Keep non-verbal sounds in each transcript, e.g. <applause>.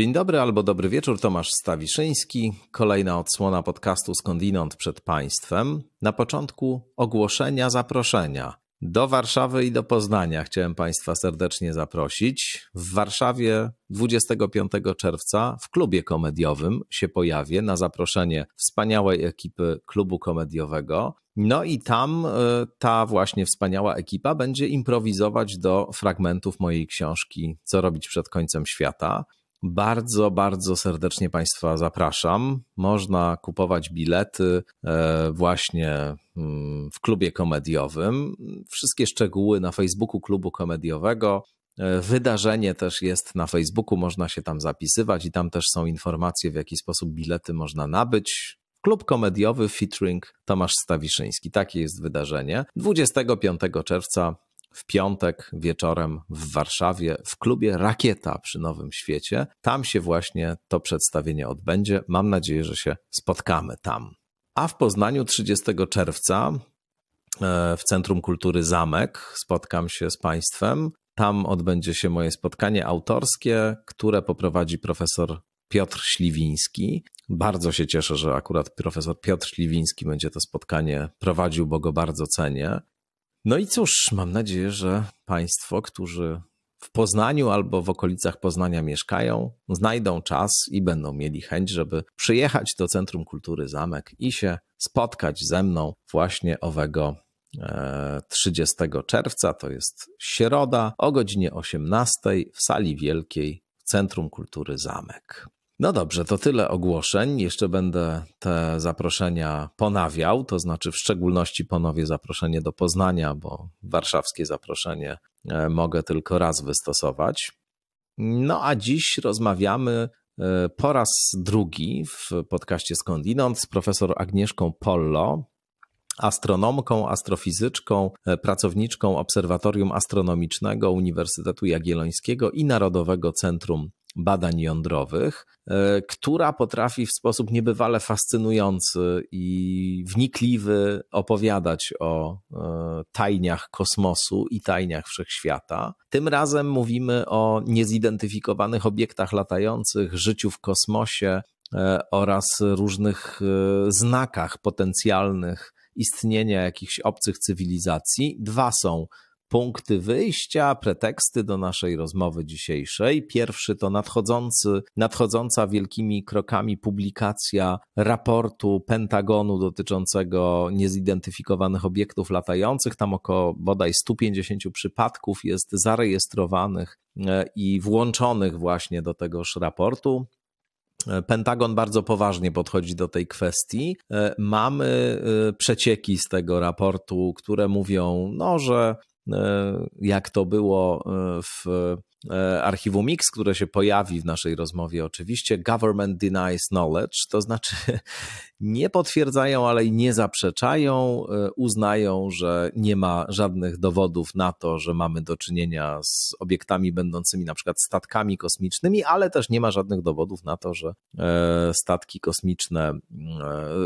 Dzień dobry albo dobry wieczór, Tomasz Stawiszyński. Kolejna odsłona podcastu Skądinąd przed Państwem. Na początku ogłoszenia zaproszenia. Do Warszawy i do Poznania chciałem Państwa serdecznie zaprosić. W Warszawie 25 czerwca w klubie komediowym się pojawię na zaproszenie wspaniałej ekipy klubu komediowego. No i tam e, ta właśnie wspaniała ekipa będzie improwizować do fragmentów mojej książki Co robić przed końcem świata. Bardzo, bardzo serdecznie Państwa zapraszam. Można kupować bilety e, właśnie mm, w klubie komediowym. Wszystkie szczegóły na Facebooku klubu komediowego. E, wydarzenie też jest na Facebooku, można się tam zapisywać i tam też są informacje, w jaki sposób bilety można nabyć. Klub komediowy featuring Tomasz Stawiszyński. Takie jest wydarzenie. 25 czerwca w piątek wieczorem w Warszawie w klubie Rakieta przy Nowym Świecie. Tam się właśnie to przedstawienie odbędzie. Mam nadzieję, że się spotkamy tam. A w Poznaniu 30 czerwca e, w Centrum Kultury Zamek spotkam się z Państwem. Tam odbędzie się moje spotkanie autorskie, które poprowadzi profesor Piotr Śliwiński. Bardzo się cieszę, że akurat profesor Piotr Śliwiński będzie to spotkanie prowadził, bo go bardzo cenię. No i cóż, mam nadzieję, że Państwo, którzy w Poznaniu albo w okolicach Poznania mieszkają, znajdą czas i będą mieli chęć, żeby przyjechać do Centrum Kultury Zamek i się spotkać ze mną właśnie owego 30 e, czerwca, to jest środa o godzinie 18 w Sali Wielkiej w Centrum Kultury Zamek. No dobrze, to tyle ogłoszeń. Jeszcze będę te zaproszenia ponawiał, to znaczy w szczególności ponowię zaproszenie do Poznania, bo warszawskie zaproszenie e, mogę tylko raz wystosować. No a dziś rozmawiamy e, po raz drugi w podcaście Skądinąd z profesor Agnieszką Pollo, astronomką, astrofizyczką, e, pracowniczką Obserwatorium Astronomicznego Uniwersytetu Jagiellońskiego i Narodowego Centrum badań jądrowych, e, która potrafi w sposób niebywale fascynujący i wnikliwy opowiadać o e, tajniach kosmosu i tajniach wszechświata. Tym razem mówimy o niezidentyfikowanych obiektach latających, życiu w kosmosie e, oraz różnych znakach potencjalnych istnienia jakichś obcych cywilizacji. Dwa są punkty wyjścia, preteksty do naszej rozmowy dzisiejszej. Pierwszy to nadchodzący, nadchodząca wielkimi krokami publikacja raportu Pentagonu dotyczącego niezidentyfikowanych obiektów latających. Tam około bodaj 150 przypadków jest zarejestrowanych e, i włączonych właśnie do tegoż raportu. E, Pentagon bardzo poważnie podchodzi do tej kwestii. E, Mamy przecieki z tego raportu, które mówią, no, że E, jak to było e, w e, archiwum Mix, które się pojawi w naszej rozmowie oczywiście, Government Denies Knowledge, to znaczy nie potwierdzają, ale i nie zaprzeczają, e, uznają, że nie ma żadnych dowodów na to, że mamy do czynienia z obiektami będącymi na przykład statkami kosmicznymi, ale też nie ma żadnych dowodów na to, że e, statki kosmiczne, e,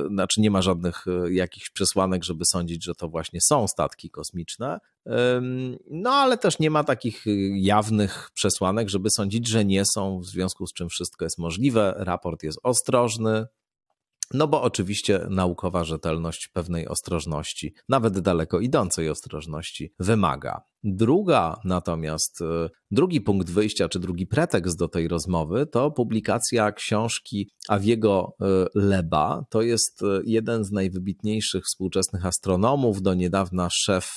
znaczy nie ma żadnych jakichś przesłanek, żeby sądzić, że to właśnie są statki kosmiczne. No, ale też nie ma takich jawnych przesłanek, żeby sądzić, że nie są, w związku z czym wszystko jest możliwe. Raport jest ostrożny, no bo oczywiście naukowa rzetelność pewnej ostrożności, nawet daleko idącej ostrożności, wymaga. Druga natomiast, e, drugi punkt wyjścia, czy drugi pretekst do tej rozmowy to publikacja książki Aviego e, Leba. To jest e, jeden z najwybitniejszych współczesnych astronomów, do niedawna szef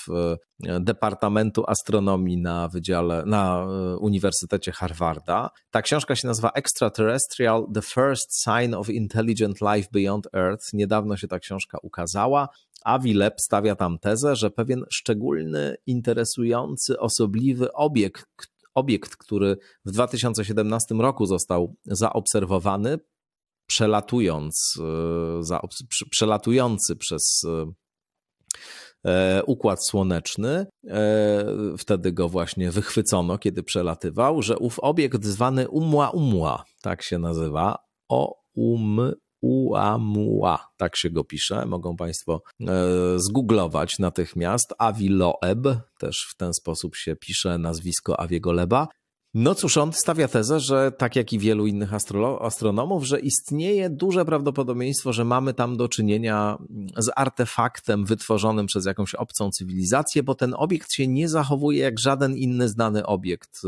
Departamentu Astronomii na Wydziale, na Uniwersytecie Harvarda. Ta książka się nazywa Extraterrestrial, The First Sign of Intelligent Life Beyond Earth. Niedawno się ta książka ukazała. Avi Leb stawia tam tezę, że pewien szczególny, interesujący, osobliwy obiekt, obiekt, który w 2017 roku został zaobserwowany, przelatując, e, przelatujący przez e, e, układ słoneczny. Wtedy go właśnie wychwycono, kiedy przelatywał, że ów obiekt zwany Umła Umła, tak się nazywa, o um Oumuamua, tak się go pisze. Mogą Państwo e, zgooglować natychmiast. Avi Loeb, też w ten sposób się pisze nazwisko Aviego Leba. No cóż, on stawia tezę, że tak jak i wielu innych astronomów, że istnieje duże prawdopodobieństwo, że mamy tam do czynienia z artefaktem wytworzonym przez jakąś obcą cywilizację, bo ten obiekt się nie zachowuje jak żaden inny znany obiekt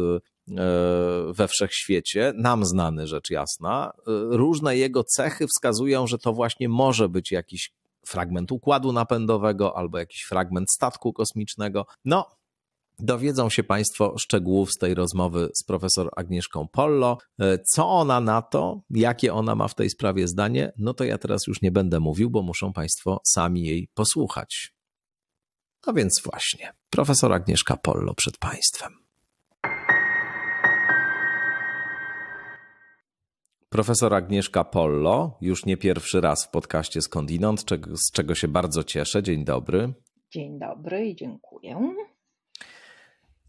E, we wszechświecie, nam znany rzecz jasna. E, różne jego cechy wskazują, że to właśnie może być jakiś fragment układu napędowego albo jakiś fragment statku kosmicznego. No, Dowiedzą się Państwo szczegółów z tej rozmowy z profesor Agnieszką Pollo. E, co ona na to, jakie ona ma w tej sprawie zdanie, no to ja teraz już nie będę mówił, bo muszą Państwo sami jej posłuchać. No więc właśnie, profesor Agnieszka Pollo przed Państwem. Profesor Agnieszka Pollo, już nie pierwszy raz w podcaście Skądinąd, z czego się bardzo cieszę. Dzień dobry. Dzień dobry i dziękuję.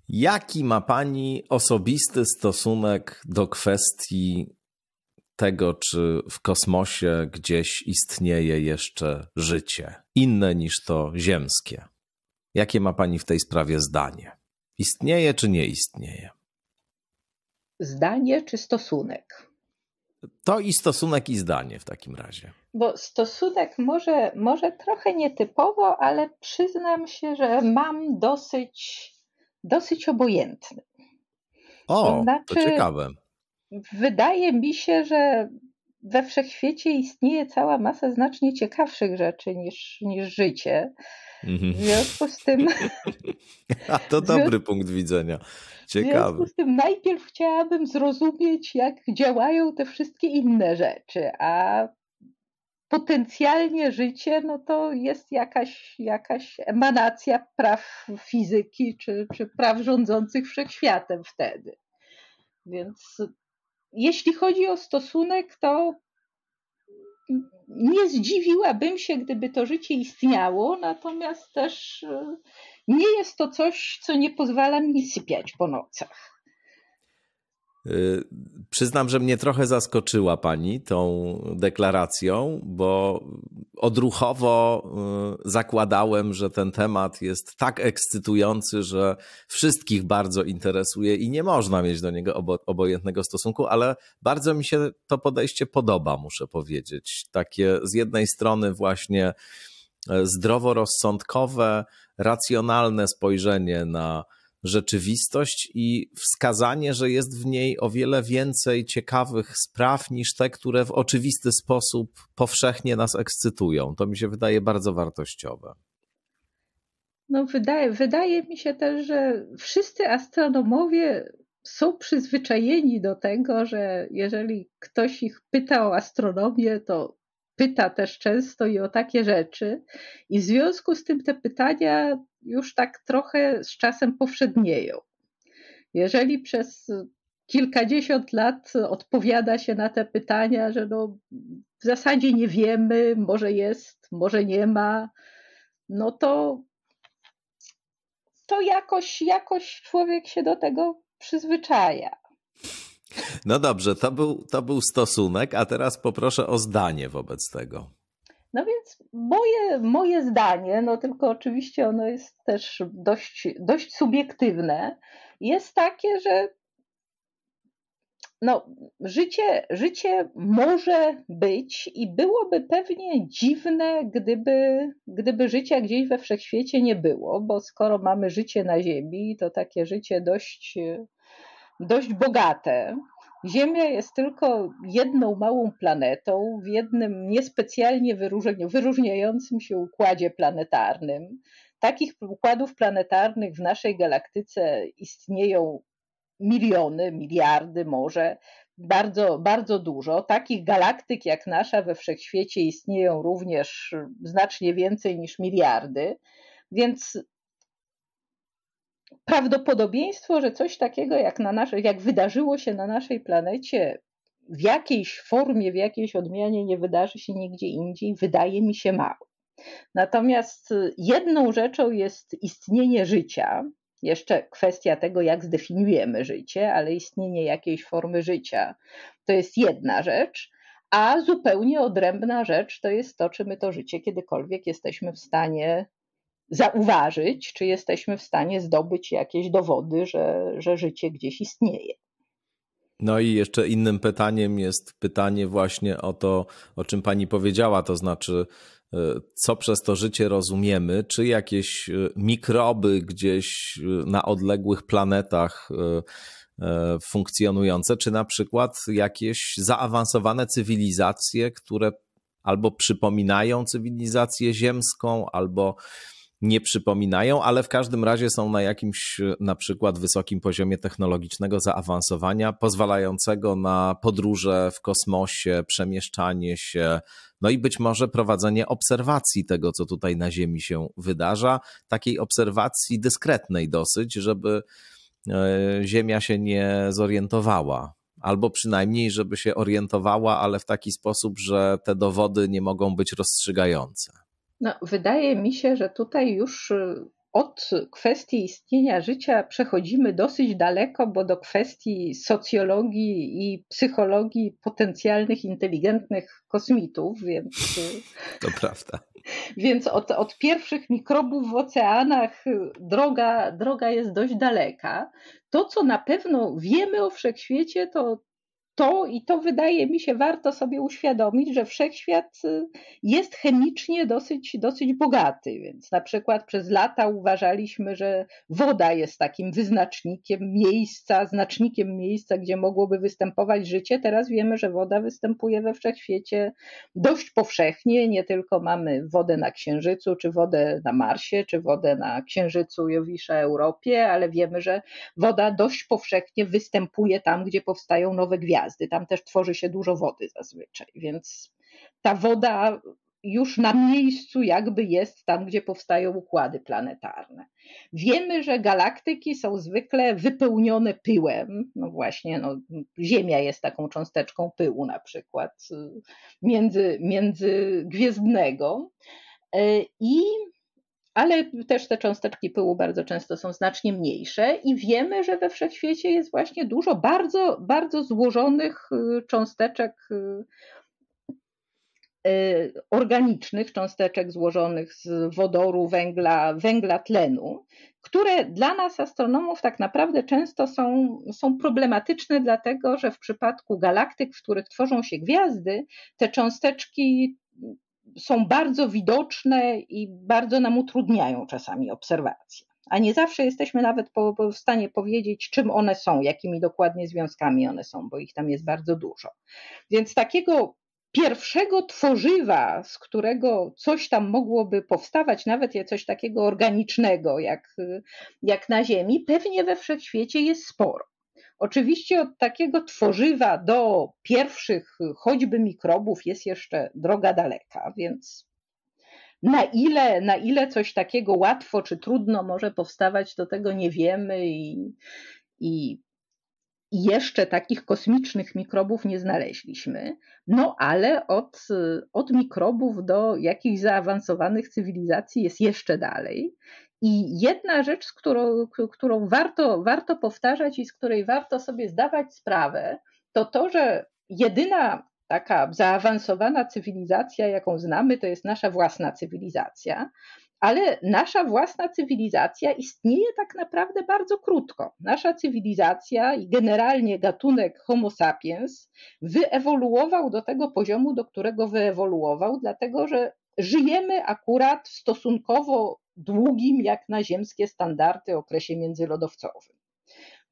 Jaki ma Pani osobisty stosunek do kwestii tego, czy w kosmosie gdzieś istnieje jeszcze życie, inne niż to ziemskie? Jakie ma Pani w tej sprawie zdanie? Istnieje czy nie istnieje? Zdanie czy stosunek? To i stosunek, i zdanie w takim razie. Bo stosunek może, może trochę nietypowo, ale przyznam się, że mam dosyć, dosyć obojętny. O, to, znaczy, to ciekawe. Wydaje mi się, że we wszechświecie istnieje cała masa znacznie ciekawszych rzeczy niż, niż życie. Mhm. W związku z tym. <laughs> A to dobry punkt widzenia. Ciekawy. W związku z tym najpierw chciałabym zrozumieć, jak działają te wszystkie inne rzeczy, a potencjalnie życie no to jest jakaś, jakaś emanacja praw fizyki czy, czy praw rządzących wszechświatem wtedy. Więc jeśli chodzi o stosunek, to nie zdziwiłabym się, gdyby to życie istniało, natomiast też e, nie jest to coś, co nie pozwala mi sypiać po nocach. Y, przyznam, że mnie trochę zaskoczyła pani tą deklaracją, bo odruchowo y, zakładałem, że ten temat jest tak ekscytujący, że wszystkich bardzo interesuje i nie można mieć do niego obo obojętnego stosunku, ale bardzo mi się to podejście podoba, muszę powiedzieć. Takie z jednej strony właśnie e, zdroworozsądkowe, racjonalne spojrzenie na rzeczywistość i wskazanie, że jest w niej o wiele więcej ciekawych spraw niż te, które w oczywisty sposób powszechnie nas ekscytują. To mi się wydaje bardzo wartościowe. No, wydaje, wydaje mi się też, że wszyscy astronomowie są przyzwyczajeni do tego, że jeżeli ktoś ich pyta o astronomię, to pyta też często i o takie rzeczy. I w związku z tym te pytania już tak trochę z czasem powszednieją. Jeżeli przez kilkadziesiąt lat odpowiada się na te pytania, że no, w zasadzie nie wiemy, może jest, może nie ma, no to, to jakoś, jakoś człowiek się do tego przyzwyczaja. No dobrze, to był, to był stosunek, a teraz poproszę o zdanie wobec tego. No więc moje, moje zdanie, no tylko oczywiście ono jest też dość, dość subiektywne, jest takie, że no, życie, życie może być i byłoby pewnie dziwne, gdyby, gdyby życia gdzieś we wszechświecie nie było, bo skoro mamy życie na Ziemi, to takie życie dość dość bogate. Ziemia jest tylko jedną małą planetą w jednym niespecjalnie wyróżniającym się układzie planetarnym. Takich układów planetarnych w naszej galaktyce istnieją miliony, miliardy może, bardzo, bardzo dużo. Takich galaktyk jak nasza we wszechświecie istnieją również znacznie więcej niż miliardy. Więc prawdopodobieństwo, że coś takiego jak, na nasze, jak wydarzyło się na naszej planecie w jakiejś formie, w jakiejś odmianie nie wydarzy się nigdzie indziej, wydaje mi się mało. Natomiast y, jedną rzeczą jest istnienie życia, jeszcze kwestia tego, jak zdefiniujemy życie, ale istnienie jakiejś formy życia to jest jedna rzecz, a zupełnie odrębna rzecz to jest to, czy my to życie kiedykolwiek jesteśmy w stanie zauważyć, czy jesteśmy w stanie zdobyć jakieś dowody, że, że życie gdzieś istnieje. No i jeszcze innym pytaniem jest pytanie właśnie o to, o czym pani powiedziała, to znaczy, e, co przez to życie rozumiemy, czy jakieś e, mikroby gdzieś e, na odległych planetach funkcjonujące, czy na przykład jakieś zaawansowane cywilizacje, które albo przypominają cywilizację ziemską, albo nie przypominają, ale w każdym razie są na jakimś e, na przykład wysokim poziomie technologicznego zaawansowania, pozwalającego na podróże w kosmosie, przemieszczanie się, no i być może prowadzenie obserwacji tego, co tutaj na Ziemi się wydarza, takiej obserwacji dyskretnej dosyć, żeby e, Ziemia się nie zorientowała albo przynajmniej, żeby się orientowała, ale w taki sposób, że te dowody nie mogą być rozstrzygające. No, wydaje mi się, że tutaj już y, od kwestii istnienia życia przechodzimy dosyć daleko, bo do kwestii socjologii i psychologii potencjalnych inteligentnych kosmitów, więc. Y, to prawda. <laughs> Więc od, od pierwszych mikrobów w oceanach y, droga, droga jest dość daleka. To, co na pewno wiemy o wszechświecie, to to i to wydaje mi się warto sobie uświadomić, że wszechświat y, jest chemicznie dosyć, dosyć bogaty, więc na przykład przez lata uważaliśmy, że woda jest takim wyznacznikiem miejsca, znacznikiem miejsca, gdzie mogłoby występować życie. Teraz wiemy, że woda występuje we wszechświecie dość powszechnie, nie tylko mamy wodę na Księżycu, czy wodę na Marsie, czy wodę na Księżycu Jowisza Europie, ale wiemy, że woda dość powszechnie występuje tam, gdzie powstają nowe gwiazdy jazdy. Tam też tworzy się dużo wody zazwyczaj, więc ta woda już na miejscu jakby jest tam, gdzie powstają układy planetarne. Wiemy, że galaktyki są zwykle wypełnione pyłem. No właśnie, no, Ziemia jest taką cząsteczką pyłu na przykład między, międzygwiezdnego. E, I ale też te cząsteczki pyłu bardzo często są znacznie mniejsze i wiemy, że we wszechświecie jest właśnie dużo bardzo, bardzo złożonych y, cząsteczek y, y, organicznych, cząsteczek złożonych z wodoru, węgla, węgla tlenu, które dla nas astronomów tak naprawdę często są, są problematyczne, dlatego że w przypadku galaktyk, w których tworzą się gwiazdy, te cząsteczki są bardzo widoczne i bardzo nam utrudniają czasami obserwacje. A nie zawsze jesteśmy nawet po, po w stanie powiedzieć, czym one są, jakimi dokładnie związkami one są, bo ich tam jest bardzo dużo. Więc takiego pierwszego tworzywa, z którego coś tam mogłoby powstawać, nawet coś takiego organicznego jak, jak na Ziemi, pewnie we wszechświecie jest sporo. Oczywiście od takiego tworzywa do pierwszych y, choćby mikrobów jest jeszcze droga daleka, więc na ile, na ile coś takiego łatwo czy trudno może powstawać, to tego nie wiemy i, i jeszcze takich kosmicznych mikrobów nie znaleźliśmy. No ale od, y, od mikrobów do jakichś zaawansowanych cywilizacji jest jeszcze dalej. I jedna rzecz, z którą, którą warto, warto powtarzać i z której warto sobie zdawać sprawę, to to, że jedyna taka zaawansowana cywilizacja, jaką znamy, to jest nasza własna cywilizacja. Ale nasza własna cywilizacja istnieje tak naprawdę bardzo krótko. Nasza cywilizacja i generalnie gatunek Homo sapiens wyewoluował do tego poziomu, do którego wyewoluował, dlatego że żyjemy akurat w stosunkowo długim jak na ziemskie standardy okresie międzylodowcowym.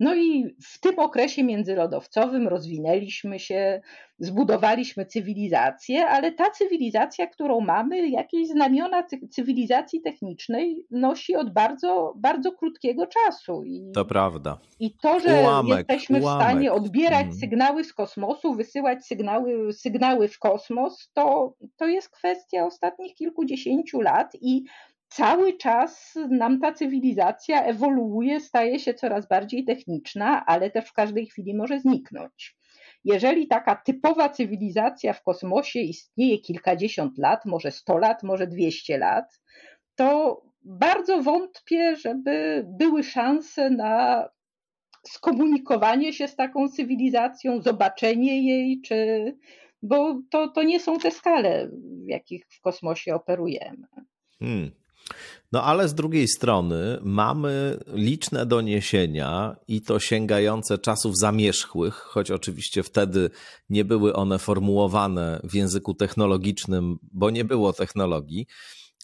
No i w tym okresie międzylodowcowym rozwinęliśmy się, zbudowaliśmy cywilizację, ale ta cywilizacja, którą mamy, jakieś znamiona cywilizacji technicznej nosi od bardzo, bardzo krótkiego czasu. I, to prawda. I to, że ułamek, jesteśmy ułamek. w stanie odbierać mhm. sygnały z kosmosu, wysyłać sygnały, sygnały w kosmos, to, to jest kwestia ostatnich kilkudziesięciu lat i cały czas nam ta cywilizacja ewoluuje, staje się coraz bardziej techniczna, ale też w każdej chwili może zniknąć. Jeżeli taka typowa cywilizacja w kosmosie istnieje kilkadziesiąt lat, może 100 lat, może 200 lat, to bardzo wątpię, żeby były szanse na skomunikowanie się z taką cywilizacją, zobaczenie jej, czy, bo to, to nie są te skale, w jakich w kosmosie operujemy. Hmm. No ale z drugiej strony mamy liczne doniesienia i to sięgające czasów zamierzchłych, choć oczywiście wtedy nie były one formułowane w języku technologicznym, bo nie było technologii,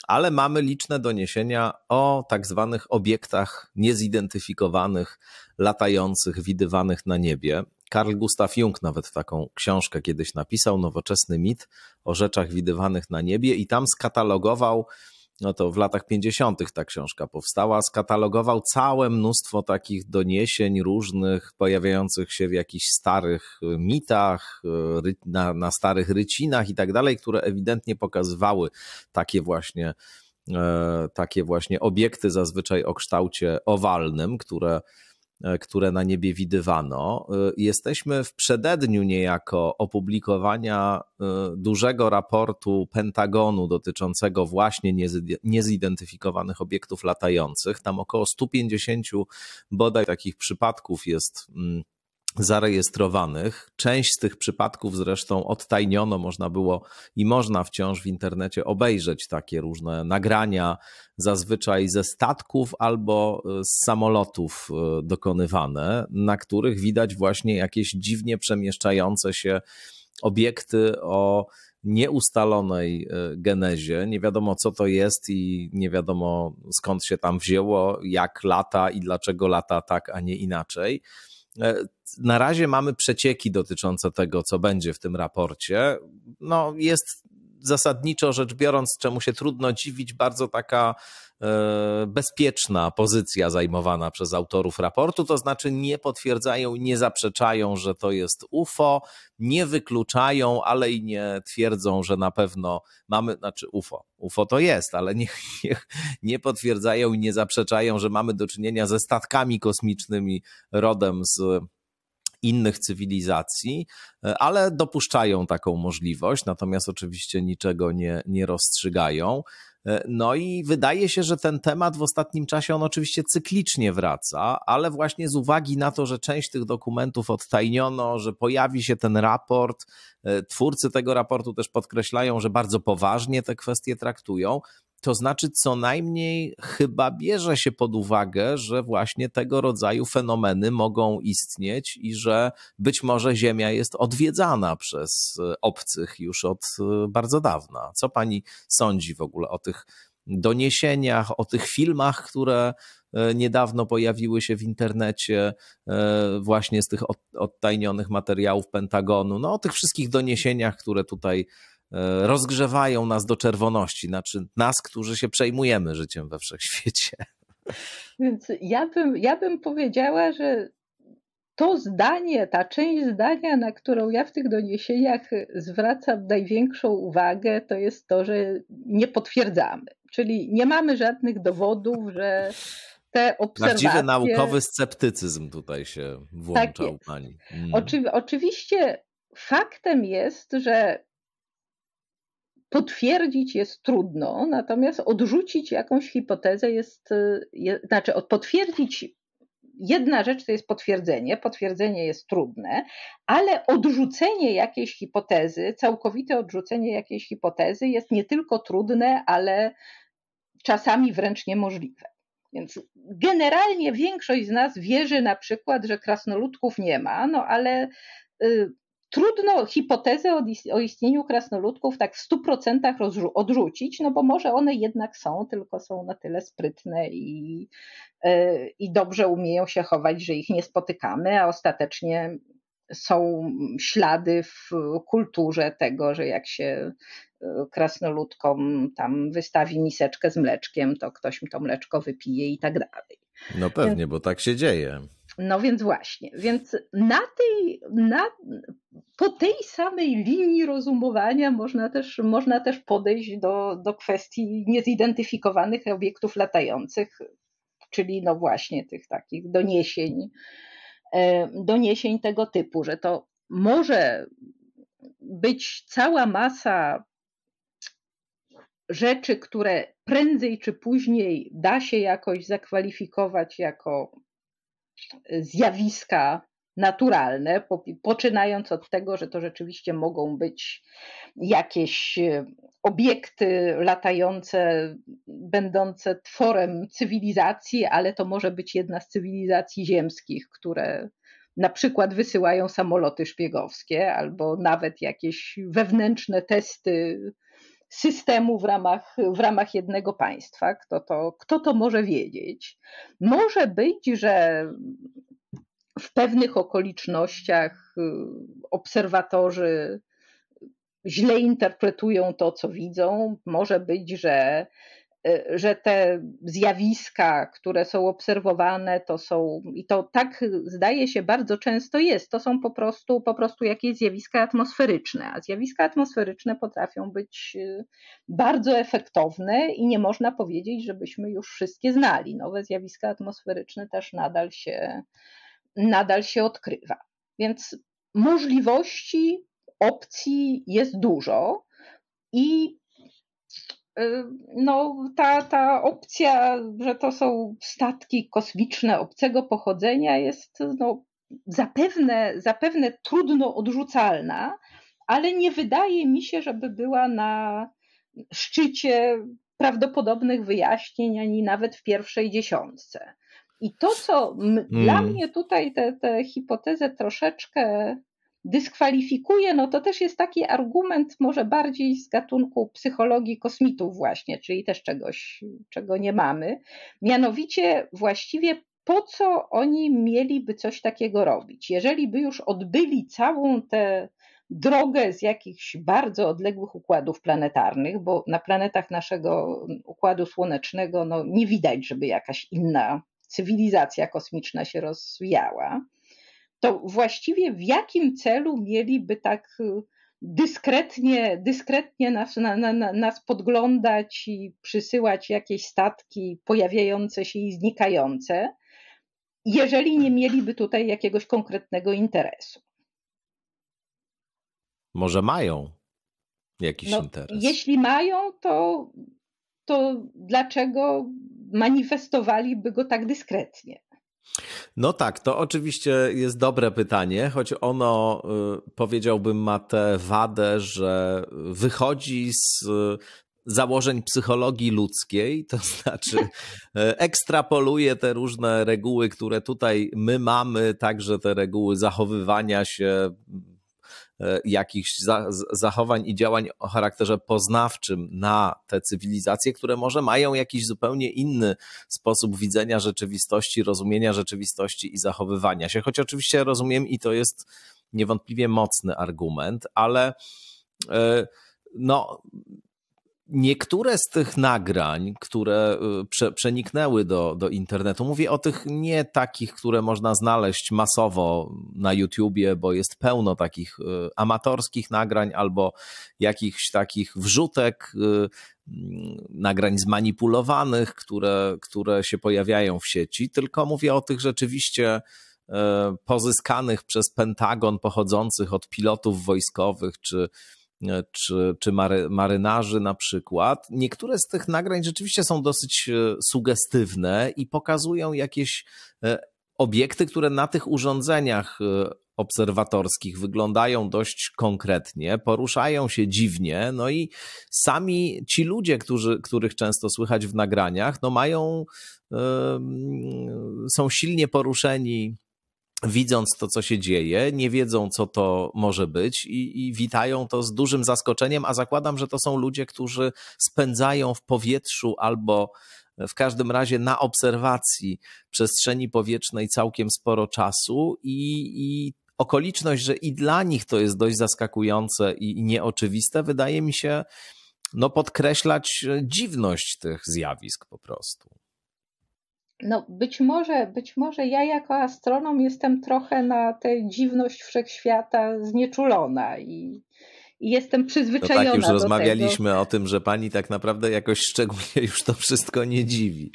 ale mamy liczne doniesienia o tak zwanych obiektach niezidentyfikowanych, latających, widywanych na niebie. Karl Gustav Jung nawet taką książkę kiedyś napisał, Nowoczesny mit o rzeczach widywanych na niebie, i tam skatalogował no to w latach 50. ta książka powstała, skatalogował całe mnóstwo takich doniesień różnych, pojawiających się w jakichś starych y, mitach, y, na, na starych rycinach i tak dalej, które ewidentnie pokazywały takie właśnie e, takie właśnie obiekty zazwyczaj o kształcie owalnym, które E, które na niebie widywano. E, jesteśmy w przededniu niejako opublikowania e, dużego raportu Pentagonu dotyczącego właśnie niezidentyfikowanych obiektów latających. Tam około 150 bodaj takich przypadków jest mm, zarejestrowanych. Część z tych przypadków zresztą odtajniono, można było i można wciąż w internecie obejrzeć takie różne nagrania, zazwyczaj ze statków albo e, z samolotów e, dokonywane, na których widać właśnie jakieś dziwnie przemieszczające się obiekty o nieustalonej e, genezie. Nie wiadomo, co to jest i nie wiadomo, skąd się tam wzięło, jak lata i dlaczego lata tak, a nie inaczej. E, na razie mamy przecieki dotyczące tego, co będzie w tym raporcie. No, jest zasadniczo rzecz biorąc, czemu się trudno dziwić, bardzo taka E, bezpieczna pozycja zajmowana przez autorów raportu, to znaczy nie potwierdzają, nie zaprzeczają, że to jest UFO, nie wykluczają, ale i nie twierdzą, że na pewno mamy, znaczy UFO, UFO to jest, ale nie, nie, nie potwierdzają i nie zaprzeczają, że mamy do czynienia ze statkami kosmicznymi rodem z innych cywilizacji, e, ale dopuszczają taką możliwość, natomiast oczywiście niczego nie, nie rozstrzygają. E, no i wydaje się, że ten temat w ostatnim czasie on oczywiście cyklicznie wraca, ale właśnie z uwagi na to, że część tych dokumentów odtajniono, że pojawi się ten raport, e, twórcy tego raportu też podkreślają, że bardzo poważnie te kwestie traktują, to znaczy co najmniej chyba bierze się pod uwagę, że właśnie tego rodzaju fenomeny mogą istnieć i że być może Ziemia jest odwiedzana przez e, obcych już od e, bardzo dawna. Co pani sądzi w ogóle o tych doniesieniach, o tych filmach, które e, niedawno pojawiły się w internecie, właśnie z tych odtajnionych materiałów Pentagonu, no o tych wszystkich doniesieniach, które tutaj E, rozgrzewają nas do czerwoności, znaczy nas, którzy się przejmujemy życiem we wszechświecie. Więc ja bym, ja bym powiedziała, że to zdanie, ta część zdania, na którą ja w tych doniesieniach zwracam największą uwagę, to jest to, że nie potwierdzamy. Czyli nie mamy żadnych dowodów, że te obserwacje. Właściwie naukowy sceptycyzm tutaj się tak włączał tak pani. Mm. Oczy, oczywiście faktem jest, że potwierdzić jest trudno, natomiast odrzucić jakąś hipotezę jest, y, je, znaczy potwierdzić jedna rzecz to jest potwierdzenie, potwierdzenie jest trudne, ale odrzucenie jakiejś hipotezy, całkowite odrzucenie jakiejś hipotezy jest nie tylko trudne, ale czasami wręcz niemożliwe. Więc generalnie większość z nas wierzy na przykład, że krasnoludków nie ma, no ale y, Trudno hipotezę o istnieniu krasnoludków tak w 100% odrzucić, no bo może one jednak są, tylko są na tyle sprytne i, e, i dobrze umieją się chować, że ich nie spotykamy, a ostatecznie są ślady w kulturze tego, że jak się e, krasnoludkom tam wystawi miseczkę z mleczkiem, to ktoś mi to mleczko wypije i tak dalej. No pewnie, bo tak się dzieje. No więc właśnie, więc na tej, na, po tej samej linii rozumowania można też, można też podejść do, do kwestii niezidentyfikowanych obiektów latających, czyli no właśnie tych takich doniesień, e, doniesień tego typu, że to może być cała masa rzeczy, które prędzej czy później da się jakoś zakwalifikować jako zjawiska naturalne, poczynając od tego, że to rzeczywiście mogą być jakieś e, obiekty latające, będące tworem cywilizacji, ale to może być jedna z cywilizacji ziemskich, które na przykład wysyłają samoloty szpiegowskie albo nawet jakieś wewnętrzne testy systemu w ramach, w ramach jednego państwa. Kto to, kto to może wiedzieć? Może być, że w pewnych okolicznościach y, obserwatorzy źle interpretują to, co widzą. Może być, że Y, że te zjawiska, które są obserwowane, to są, i to tak zdaje się bardzo często jest, to są po prostu, po prostu jakieś zjawiska atmosferyczne, a zjawiska atmosferyczne potrafią być y, bardzo efektowne i nie można powiedzieć, żebyśmy już wszystkie znali. Nowe zjawiska atmosferyczne też nadal się, nadal się odkrywa. Więc możliwości, opcji jest dużo i no, ta, ta opcja, że to są statki kosmiczne obcego pochodzenia, jest no, zapewne, zapewne trudno odrzucalna, ale nie wydaje mi się, żeby była na szczycie prawdopodobnych wyjaśnień, ani nawet w pierwszej dziesiątce. I to, co m- hmm. dla mm. mnie tutaj tę hipotezy troszeczkę dyskwalifikuje, no to też jest taki argument może bardziej z gatunku psychologii kosmitów właśnie, czyli też czegoś, czego nie mamy. Mianowicie właściwie po co oni mieliby coś takiego robić? Jeżeli by już odbyli całą tę drogę z jakichś bardzo odległych układów planetarnych, bo na planetach naszego układu słonecznego no, nie widać, żeby jakaś inna cywilizacja kosmiczna się rozwijała, to właściwie w jakim celu mieliby tak y, dyskretnie, dyskretnie nas, na, na, nas podglądać i przysyłać jakieś statki pojawiające się i znikające, jeżeli nie mieliby tutaj jakiegoś konkretnego interesu. Może mają jakiś no, interes. Jeśli mają, to, to dlaczego manifestowaliby go tak dyskretnie? No tak, to oczywiście jest dobre pytanie, choć ono y, powiedziałbym ma tę wadę, że wychodzi z y, założeń psychologii ludzkiej, to <laughs> znaczy y, ekstrapoluje te różne reguły, które tutaj my mamy, także te reguły zachowywania się E, jakichś zachowań i działań o charakterze poznawczym na te cywilizacje, które może mają jakiś zupełnie inny sposób widzenia rzeczywistości, rozumienia rzeczywistości i zachowywania się. Choć oczywiście rozumiem i to jest niewątpliwie mocny argument, ale e, no, Niektóre z tych nagrań, które y, prze, przeniknęły do, do internetu, mówię o tych nie takich, które można znaleźć masowo na YouTubie, bo jest pełno takich y, amatorskich nagrań albo jakichś takich wrzutek, y, mm, nagrań zmanipulowanych, które, które się pojawiają w sieci, tylko mówię o tych rzeczywiście pozyskanych przez Pentagon, pochodzących od pilotów wojskowych czy E, czy, czy mary, marynarzy na przykład. Niektóre z tych nagrań rzeczywiście są dosyć e, sugestywne i pokazują jakieś e, obiekty, które na tych urządzeniach obserwatorskich wyglądają dość konkretnie, poruszają się dziwnie, no i sami ci ludzie, którzy, których często słychać w nagraniach, no mają, yy, są silnie poruszeni widząc to, co się dzieje, nie wiedzą, co to może być i, i, witają to z dużym zaskoczeniem, a zakładam, że to są ludzie, którzy spędzają w powietrzu albo w każdym razie na obserwacji przestrzeni powietrznej całkiem sporo czasu i, i okoliczność, że i dla nich to jest dość zaskakujące i, i nieoczywiste, wydaje mi się no podkreślać e, dziwność tych zjawisk po prostu. No, być może, być może ja jako astronom jestem trochę na tę dziwność wszechświata znieczulona i, i jestem przyzwyczajona. To tak, już rozmawialiśmy tego. o tym, że pani tak naprawdę jakoś szczególnie już to wszystko nie dziwi.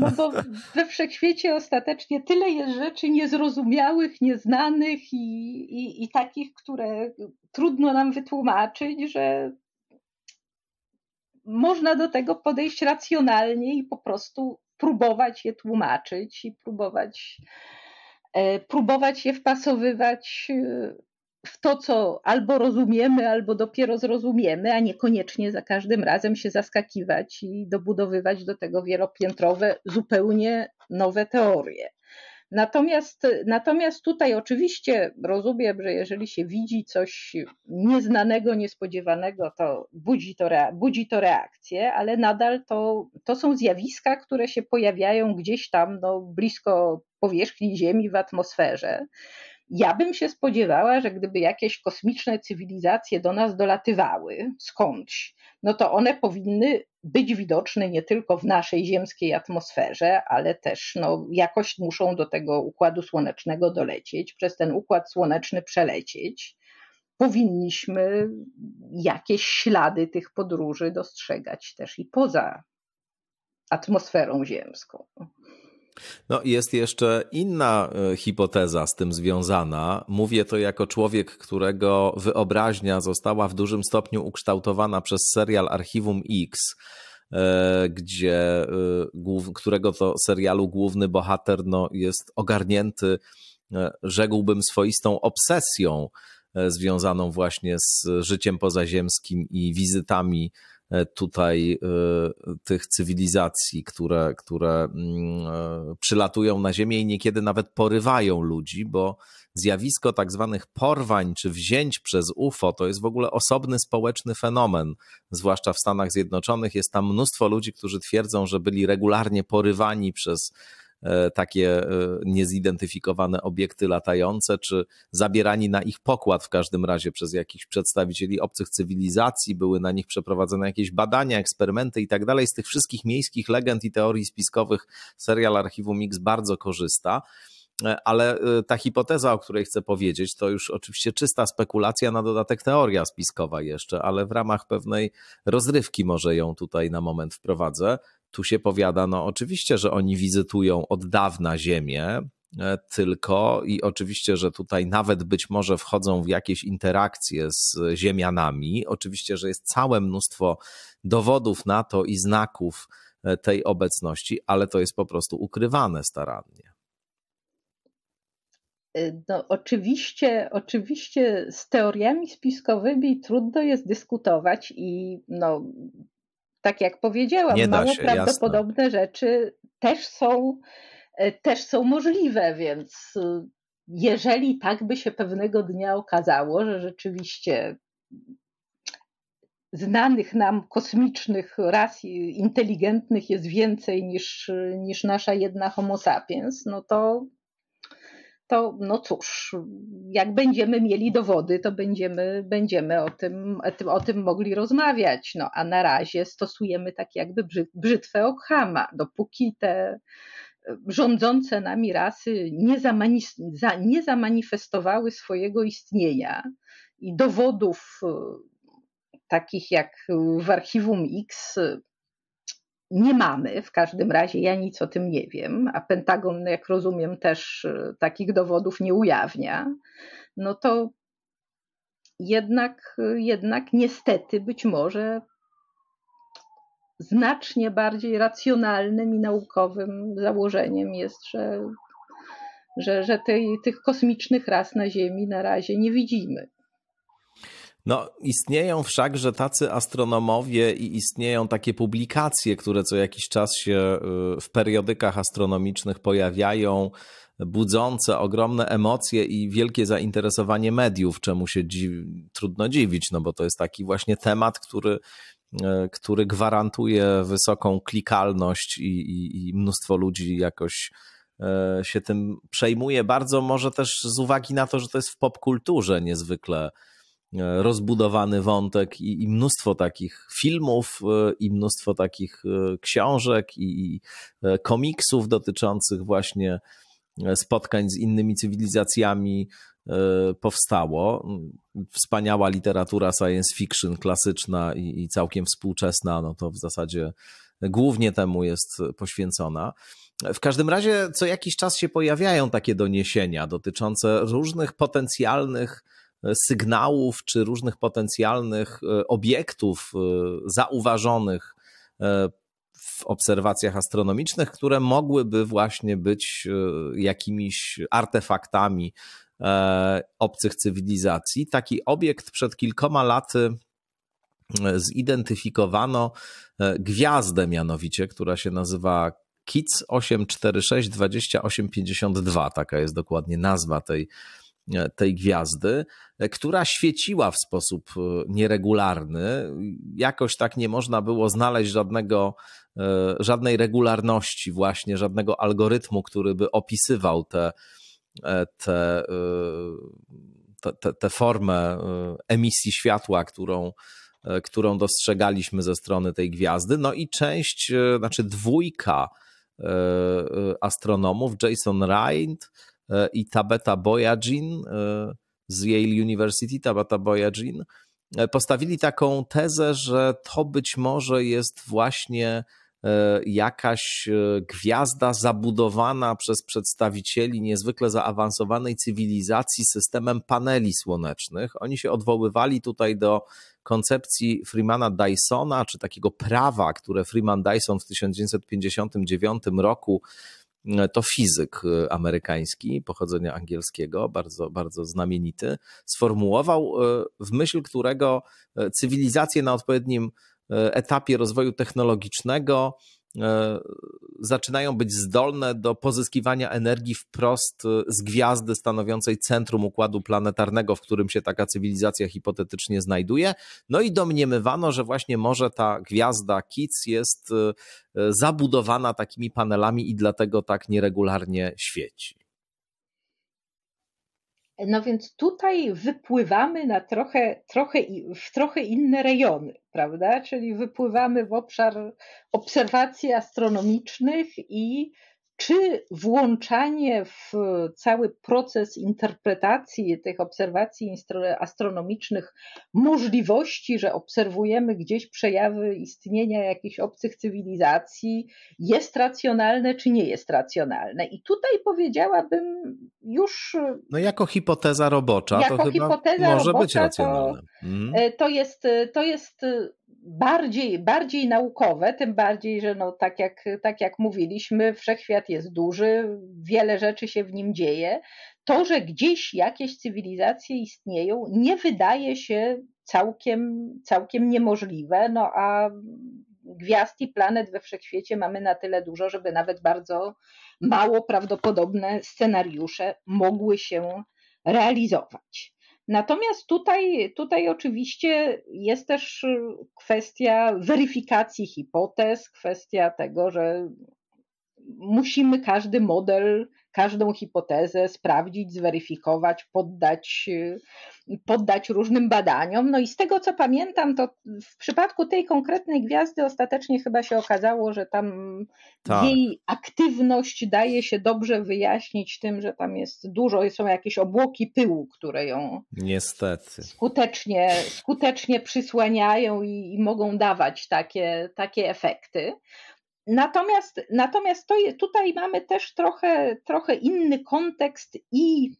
No bo we wszechświecie ostatecznie tyle jest rzeczy niezrozumiałych, nieznanych i, i, i takich, które trudno nam wytłumaczyć, że można do tego podejść racjonalnie i po prostu próbować je tłumaczyć i próbować, e, próbować je wpasowywać e, w to, co albo rozumiemy, albo dopiero zrozumiemy, a niekoniecznie za każdym razem się zaskakiwać i dobudowywać do tego wielopiętrowe, zupełnie nowe teorie. Natomiast, natomiast tutaj oczywiście rozumiem, że jeżeli się widzi coś nieznanego, niespodziewanego, to budzi to, budzi to reakcję, ale nadal to, to są zjawiska, które się pojawiają gdzieś tam no, blisko powierzchni Ziemi, w atmosferze. Ja bym się spodziewała, że gdyby jakieś kosmiczne cywilizacje do nas dolatywały skądś, no to one powinny być widoczne nie tylko w naszej ziemskiej atmosferze, ale też no, jakoś muszą do tego układu słonecznego dolecieć, przez ten układ słoneczny przelecieć. Powinniśmy jakieś ślady tych podróży dostrzegać też i poza atmosferą ziemską. No jest jeszcze inna e, hipoteza z tym związana. Mówię to jako człowiek, którego wyobraźnia została w dużym stopniu ukształtowana przez serial Archiwum X, e, gdzie, e, którego to serialu główny bohater no, jest ogarnięty, rzekłbym, swoistą obsesją związaną właśnie z życiem pozaziemskim i wizytami E, tutaj e, tych cywilizacji, które, które mm, e, przylatują na Ziemię i niekiedy nawet porywają ludzi, bo zjawisko tak zwanych porwań czy wzięć przez UFO to jest w ogóle osobny społeczny fenomen, zwłaszcza w Stanach Zjednoczonych. Jest tam mnóstwo ludzi, którzy twierdzą, że byli regularnie porywani przez E, takie e, niezidentyfikowane obiekty latające, czy zabierani na ich pokład w każdym razie przez jakichś przedstawicieli obcych cywilizacji, były na nich przeprowadzone jakieś badania, eksperymenty i tak dalej. Z tych wszystkich miejskich legend i teorii spiskowych serial Archiwum Mix bardzo korzysta. E, ale ta hipoteza, o której chcę powiedzieć, to już oczywiście czysta spekulacja, na dodatek teoria spiskowa jeszcze, ale w ramach pewnej rozrywki może ją tutaj na moment wprowadzę tu się powiada, no oczywiście, że oni wizytują od dawna Ziemię, e, tylko i oczywiście, że tutaj nawet być może wchodzą w jakieś interakcje z Ziemianami. Oczywiście, że jest całe mnóstwo dowodów na to i znaków e, tej obecności, ale to jest po prostu ukrywane starannie. E, no, oczywiście, oczywiście z teoriami spiskowymi trudno jest dyskutować i no, tak jak powiedziałam, nie mało się, prawdopodobne jasne. rzeczy też są, e, też są możliwe, więc y, jeżeli tak by się pewnego dnia okazało, że rzeczywiście znanych nam kosmicznych ras inteligentnych jest więcej niż, niż nasza jedna Homo sapiens, no to to no cóż, jak będziemy mieli dowody, to będziemy, będziemy o, tym, o tym mogli rozmawiać. No, a na razie stosujemy tak jakby brzytwę Okhama. Dopóki te e, rządzące nami rasy nie, zamani- nie zamanifestowały swojego istnienia i dowodów e, takich jak w archiwum X nie mamy, w każdym razie ja nic o tym nie wiem, a Pentagon, jak rozumiem, też e, takich dowodów nie ujawnia, no to jednak, e, jednak niestety być może znacznie bardziej racjonalnym i naukowym założeniem jest, że, że, że tej, tych kosmicznych ras na Ziemi na razie nie widzimy. No, istnieją wszakże tacy astronomowie i istnieją takie publikacje, które co jakiś czas się y, w periodykach astronomicznych pojawiają, budzące ogromne emocje i wielkie zainteresowanie mediów, czemu się dziw trudno dziwić, no bo to jest taki właśnie temat, który y, który gwarantuje wysoką klikalność i, i, i, mnóstwo ludzi jakoś y, się tym przejmuje bardzo, może też z uwagi na to, że to jest w popkulturze niezwykle E, rozbudowany wątek i, i, mnóstwo takich filmów, e, i mnóstwo takich e, książek, i, i komiksów dotyczących właśnie spotkań z innymi cywilizacjami powstało. Wspaniała literatura science fiction, klasyczna i, i całkiem współczesna, no to w zasadzie głównie temu jest poświęcona. W każdym razie co jakiś czas się pojawiają takie doniesienia dotyczące różnych potencjalnych E, sygnałów czy różnych potencjalnych e, obiektów e, zauważonych w obserwacjach astronomicznych, które mogłyby właśnie być jakimiś artefaktami obcych cywilizacji. Taki obiekt przed kilkoma laty zidentyfikowano gwiazdę mianowicie, która się nazywa KIC 846 2852. Taka jest dokładnie nazwa tej tej gwiazdy, e, która świeciła w sposób e, nieregularny. Jakoś tak nie można było znaleźć żadnego, e, żadnej regularności, właśnie żadnego algorytmu, który by opisywał te. te tę formę emisji światła, którą, którą dostrzegaliśmy ze strony tej gwiazdy. No i część, znaczy dwójka astronomów, Jason Wright, i Tabeta Boyajin e, z Yale University, Tabata Boyajin, e, postawili taką tezę, że to być może jest właśnie e, jakaś gwiazda zabudowana przez przedstawicieli niezwykle zaawansowanej cywilizacji systemem paneli słonecznych. Oni się odwoływali tutaj do koncepcji Freemana Dysona, czy takiego prawa, które Freeman Dyson w 1959 roku E, to fizyk e, amerykański pochodzenia angielskiego, bardzo, bardzo znamienity, sformułował, e, w myśl którego cywilizacje na odpowiednim etapie rozwoju technologicznego E, zaczynają być zdolne do pozyskiwania energii wprost e, z gwiazdy stanowiącej centrum układu planetarnego, w którym się taka cywilizacja hipotetycznie znajduje. No i domniemywano, że właśnie może ta gwiazda Kic jest e, zabudowana takimi panelami i dlatego tak nieregularnie świeci. No więc tutaj wypływamy na trochę, trochę, w trochę inne rejony, prawda? Czyli wypływamy w obszar obserwacji astronomicznych i czy włączanie w cały proces interpretacji tych obserwacji astronomicznych możliwości, że obserwujemy gdzieś przejawy istnienia jakichś obcych cywilizacji, jest racjonalne, czy nie jest racjonalne. I tutaj powiedziałabym już. No, jako hipoteza robocza, jako to hipoteza może robocza, być racjonalne. To, mhm. e, to, jest, to jest bardziej, bardziej naukowe, tym bardziej, że no, tak, jak, tak jak mówiliśmy, wszechświat jest duży, wiele rzeczy się w nim dzieje. To, że gdzieś jakieś cywilizacje istnieją, nie wydaje się całkiem, całkiem niemożliwe, no a gwiazd i planet we wszechświecie mamy na tyle dużo, żeby nawet bardzo mało prawdopodobne scenariusze mogły się realizować. Natomiast tutaj, tutaj oczywiście jest też y, kwestia weryfikacji hipotez, kwestia tego, że musimy każdy model, każdą hipotezę sprawdzić, zweryfikować, poddać, y, poddać różnym badaniom. No i z tego co pamiętam, to w przypadku tej konkretnej gwiazdy ostatecznie chyba się okazało, że tam tak. jej aktywność daje się dobrze wyjaśnić tym, że tam jest dużo, są jakieś obłoki pyłu, które ją niestety skutecznie, skutecznie przysłaniają i, i mogą dawać takie, takie efekty. Natomiast, natomiast to, tutaj mamy też trochę, trochę inny kontekst i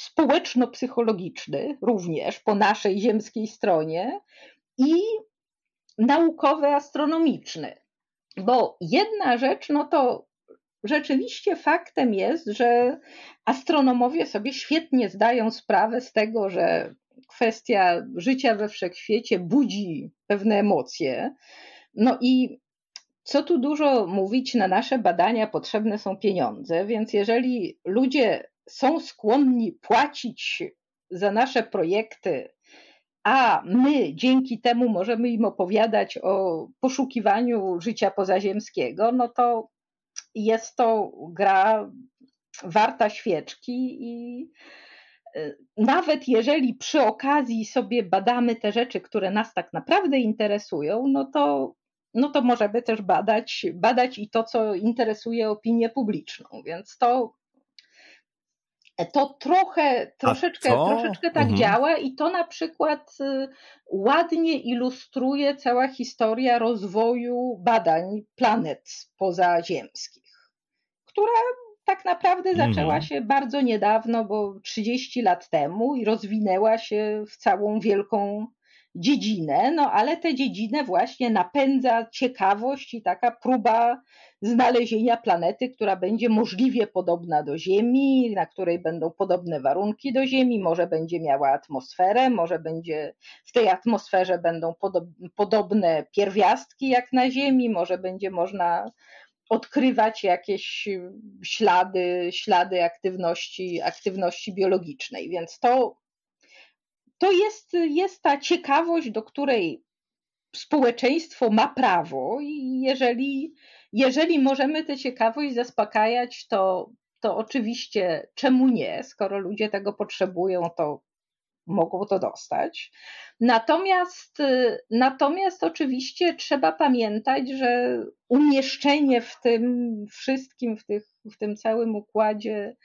społeczno-psychologiczny również po naszej ziemskiej stronie i naukowo astronomiczny. Bo jedna rzecz, no to rzeczywiście faktem jest, że astronomowie sobie świetnie zdają sprawę z tego, że kwestia życia we wszechświecie budzi pewne emocje. No i co tu dużo mówić, na nasze badania potrzebne są pieniądze, więc jeżeli ludzie są skłonni płacić za nasze projekty, a my dzięki temu możemy im opowiadać o poszukiwaniu życia pozaziemskiego, no to jest to gra warta świeczki i y, nawet jeżeli przy okazji sobie badamy te rzeczy, które nas tak naprawdę interesują, no to no to możemy też badać, badać i to, co interesuje opinię publiczną. Więc to, to trochę, troszeczkę, troszeczkę tak mhm. działa i to na przykład y, ładnie ilustruje cała historia rozwoju badań planet pozaziemskich, która tak naprawdę zaczęła mhm. się bardzo niedawno, bo 30 lat temu i rozwinęła się w całą wielką dziedzinę, no ale tę dziedzinę właśnie napędza ciekawość i taka próba znalezienia planety, która będzie możliwie podobna do Ziemi, na której będą podobne warunki do Ziemi, może będzie miała atmosferę, może będzie w tej atmosferze będą podobne pierwiastki jak na Ziemi, może będzie można odkrywać jakieś ślady, ślady aktywności, aktywności biologicznej. Więc to to jest, jest ta ciekawość, do której społeczeństwo ma prawo i jeżeli, jeżeli możemy tę ciekawość zaspokajać, to, to oczywiście czemu nie? Skoro ludzie tego potrzebują, to mogą to dostać. Natomiast, natomiast oczywiście trzeba pamiętać, że umieszczenie w tym wszystkim, w, tych, w tym całym układzie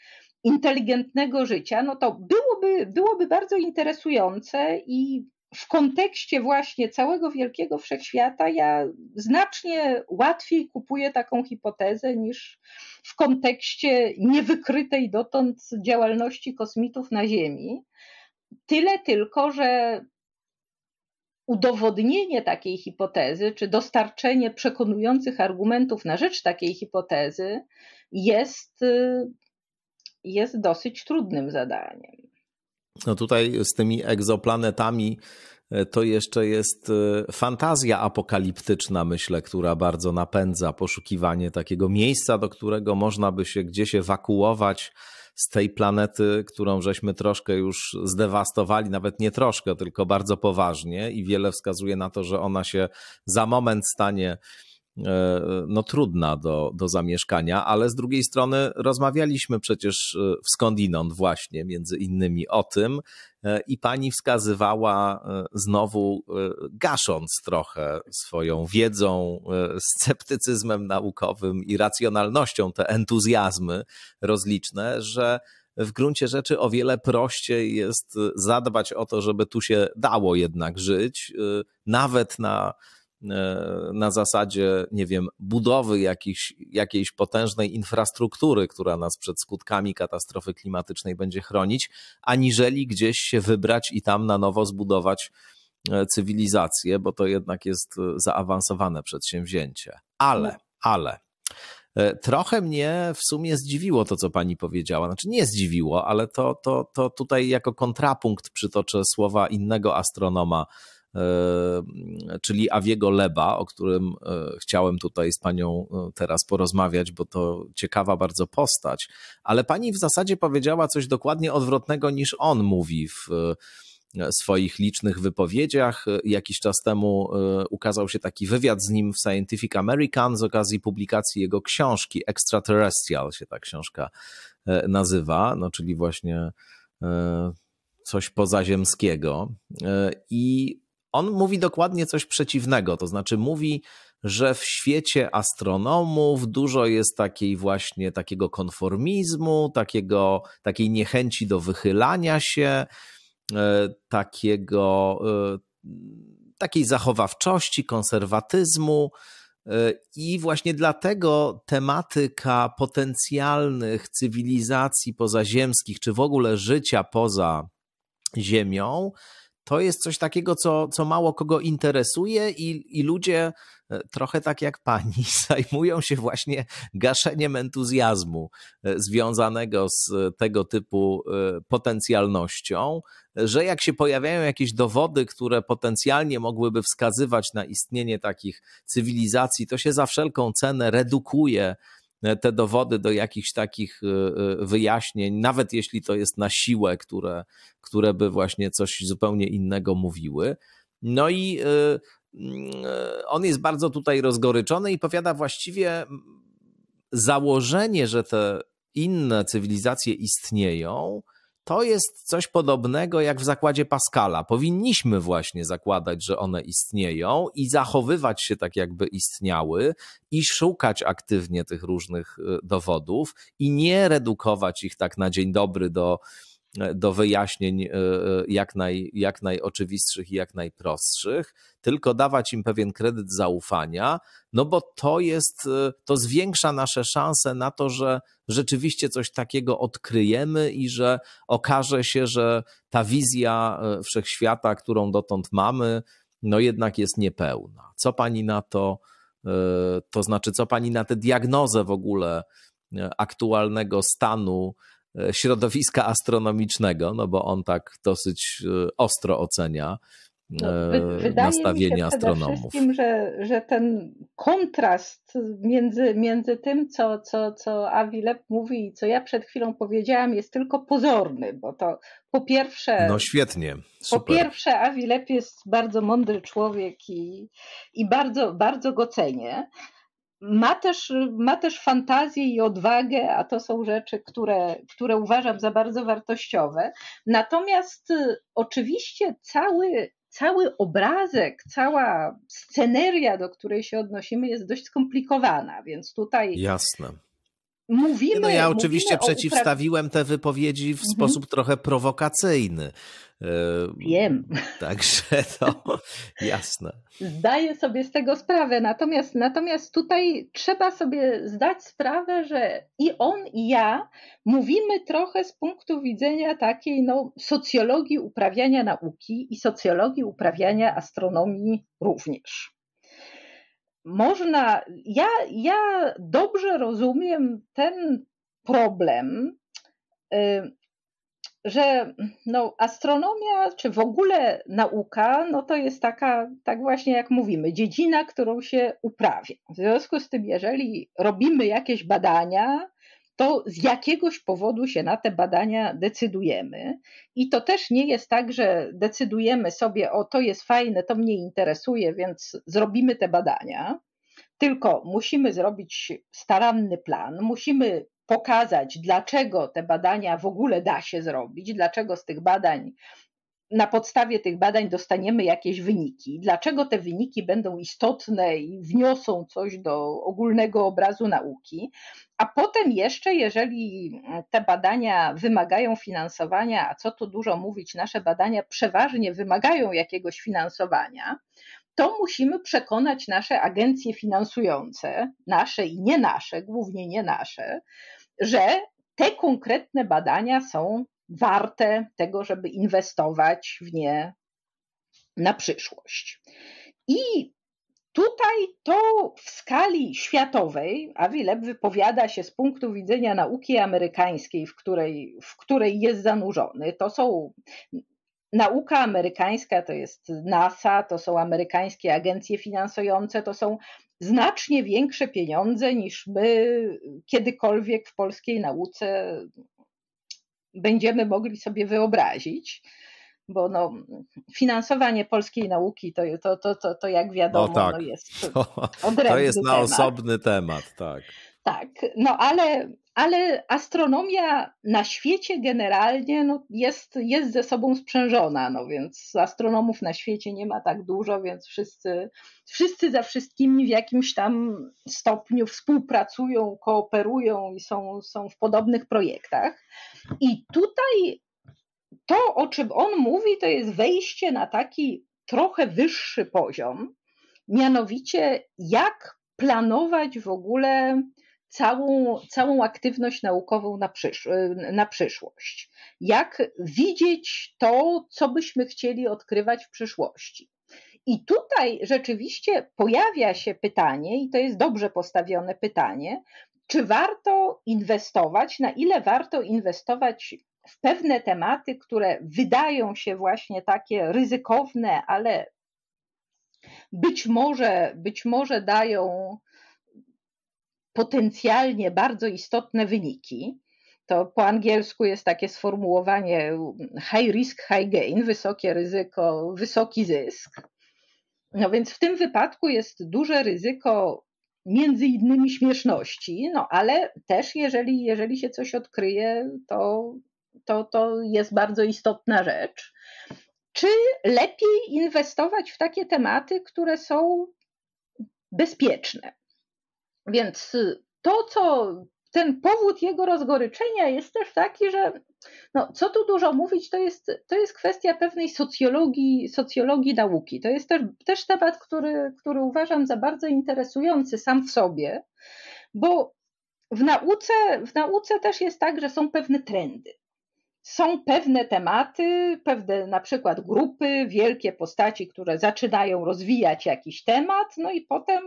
inteligentnego życia, no to byłoby, byłoby bardzo interesujące i w kontekście właśnie całego wielkiego wszechświata ja znacznie łatwiej kupuję taką hipotezę niż w kontekście niewykrytej dotąd działalności kosmitów na Ziemi. Tyle tylko, że udowodnienie takiej hipotezy, czy dostarczenie przekonujących argumentów na rzecz takiej hipotezy jest y, jest dosyć trudnym zadaniem. No tutaj z tymi egzoplanetami e, to jeszcze jest e, fantazja apokaliptyczna, myślę, która bardzo napędza poszukiwanie takiego miejsca, do którego można by się gdzieś ewakuować z tej planety, którą żeśmy troszkę już zdewastowali, nawet nie troszkę, tylko bardzo poważnie, i wiele wskazuje na to, że ona się za moment stanie E, no, trudna do, do zamieszkania, ale z drugiej strony rozmawialiśmy przecież e, w skądinąd właśnie między innymi o tym e, i pani wskazywała znowu, gasząc trochę swoją wiedzą, sceptycyzmem naukowym i racjonalnością te entuzjazmy rozliczne, że w gruncie rzeczy o wiele prościej jest zadbać o to, żeby tu się dało jednak żyć, nawet na E, na zasadzie, nie wiem, budowy jakiejś jakiejś potężnej infrastruktury, która nas przed skutkami katastrofy klimatycznej będzie chronić, aniżeli gdzieś się wybrać i tam na nowo zbudować e, cywilizację, bo to jednak jest e, zaawansowane przedsięwzięcie. Ale, ale. Trochę mnie w sumie zdziwiło to, co pani powiedziała. Znaczy, nie zdziwiło, ale to, to, to tutaj jako kontrapunkt przytoczę słowa innego astronoma, E, czyli Awiego Leba, o którym e, chciałem tutaj z panią e, teraz porozmawiać, bo to ciekawa bardzo postać. Ale pani w zasadzie powiedziała coś dokładnie odwrotnego niż on mówi w swoich licznych wypowiedziach. Jakiś czas temu ukazał się taki wywiad z nim w Scientific American z okazji publikacji jego książki Extraterrestrial się ta książka nazywa, no czyli właśnie coś pozaziemskiego. I on mówi dokładnie coś przeciwnego, to znaczy mówi, że w świecie astronomów dużo jest takiej właśnie takiego konformizmu, takiego, takiej niechęci do wychylania się, e, takiego, e, takiej zachowawczości, konserwatyzmu. E, I właśnie dlatego tematyka potencjalnych cywilizacji pozaziemskich, czy w ogóle życia poza Ziemią, to jest coś takiego, co, co mało kogo interesuje i, i ludzie e, trochę tak jak pani <laughs> zajmują się właśnie gaszeniem entuzjazmu e, związanego z e, tego typu potencjalnością, że jak się pojawiają jakieś dowody, które potencjalnie mogłyby wskazywać na istnienie takich cywilizacji, to się za wszelką cenę redukuje E, te dowody do jakichś takich e, e, wyjaśnień, nawet jeśli to jest na siłę, które, które by właśnie coś zupełnie innego mówiły. No i mm, on jest bardzo tutaj rozgoryczony i powiada właściwie założenie, że te inne cywilizacje istnieją, to jest coś podobnego jak w zakładzie Pascala. Powinniśmy właśnie zakładać, że one istnieją i zachowywać się tak, jakby istniały, i szukać aktywnie tych różnych y, dowodów i nie redukować ich tak na dzień dobry do do wyjaśnień e, e, jak, naj, jak najoczywistszych i jak najprostszych, tylko dawać im pewien kredyt zaufania, no bo to jest, e, to zwiększa nasze szanse na to, że rzeczywiście coś takiego odkryjemy i że okaże się, że ta wizja wszechświata, którą dotąd mamy, no jednak jest niepełna. Co pani na to, to znaczy, co pani na tę diagnozę w ogóle aktualnego stanu E, środowiska astronomicznego, no bo on tak dosyć e, ostro ocenia no, e, wy, nastawienie mi się astronomów. Przede że, że ten kontrast między, między tym, co, co, co Avilep Lep mówi i co ja przed chwilą powiedziałam, jest tylko pozorny, bo to po pierwsze. No świetnie. Super. Po pierwsze, Avilep Lep jest bardzo mądry człowiek i, i bardzo, bardzo go cenię ma też, ma też fantazję i odwagę, a to są rzeczy, które, które uważam za bardzo wartościowe. Natomiast y, oczywiście cały, cały obrazek, cała sceneria, do której się odnosimy, jest dość skomplikowana, więc tutaj. Jasne. Mówimy, no ja oczywiście przeciwstawiłem te wypowiedzi w mhm. sposób trochę prowokacyjny. Wiem. Także to <laughs> no, jasne. Zdaję sobie z tego sprawę. Natomiast, natomiast tutaj trzeba sobie zdać sprawę, że i on, i ja mówimy trochę z punktu widzenia takiej no, socjologii uprawiania nauki i socjologii uprawiania astronomii również można, ja, ja dobrze rozumiem ten problem, y, że no, astronomia, czy w ogóle nauka, no to jest taka, tak właśnie jak mówimy, dziedzina, którą się uprawia. W związku z tym, jeżeli robimy jakieś badania, to z jakiegoś powodu się na te badania decydujemy. I to też nie jest tak, że decydujemy sobie, o to jest fajne, to mnie interesuje, więc zrobimy te badania. Tylko musimy zrobić staranny plan, musimy pokazać, dlaczego te badania w ogóle da się zrobić, dlaczego z tych badań na podstawie tych badań dostaniemy jakieś wyniki. Dlaczego te wyniki będą istotne i wniosą coś do ogólnego obrazu nauki? A potem jeszcze, jeżeli te badania wymagają finansowania, a co tu dużo mówić, nasze badania przeważnie wymagają jakiegoś finansowania, to musimy przekonać nasze agencje finansujące, nasze i nie nasze, głównie nie nasze, że te konkretne badania są warte tego, żeby inwestować w nie na przyszłość. I Tutaj to w skali światowej, a Wileb wypowiada się z punktu widzenia nauki amerykańskiej, w której, w której jest zanurzony, to są nauka amerykańska, to jest NASA, to są amerykańskie agencje finansujące, to są znacznie większe pieniądze niż my kiedykolwiek w polskiej nauce będziemy mogli sobie wyobrazić, bo no, finansowanie polskiej nauki to, to, to, to, to jak wiadomo no tak. no jest <laughs> To jest na temat. osobny temat, tak. Tak, no ale ale astronomia na świecie generalnie no, jest, jest ze sobą sprzężona, no więc astronomów na świecie nie ma tak dużo, więc wszyscy, wszyscy za wszystkimi w jakimś tam stopniu współpracują, kooperują i są, są w podobnych projektach. I tutaj to, o czym on mówi, to jest wejście na taki trochę wyższy poziom, mianowicie jak planować w ogóle całą, całą aktywność naukową na, przysz na przyszłość. Jak widzieć to, co byśmy chcieli odkrywać w przyszłości. I tutaj rzeczywiście pojawia się pytanie, i to jest dobrze postawione pytanie, czy warto inwestować, na ile warto inwestować w pewne tematy, które wydają się właśnie takie ryzykowne, ale być może, być może dają potencjalnie bardzo istotne wyniki. To po angielsku jest takie sformułowanie high risk, high gain, wysokie ryzyko, wysoki zysk. No więc w tym wypadku jest duże ryzyko między innymi śmieszności, no ale też jeżeli, jeżeli się coś odkryje, to, to, to jest bardzo istotna rzecz. Czy lepiej inwestować w takie tematy, które są bezpieczne? Więc y, to, co ten powód jego rozgoryczenia jest też taki, że no, co tu dużo mówić, to jest, to jest kwestia pewnej socjologii, socjologii nauki. To jest też, też temat, który, który uważam za bardzo interesujący sam w sobie, bo w nauce, w nauce też jest tak, że są pewne trendy. Są pewne tematy, pewne na przykład grupy, wielkie postaci, które zaczynają rozwijać jakiś temat, no i potem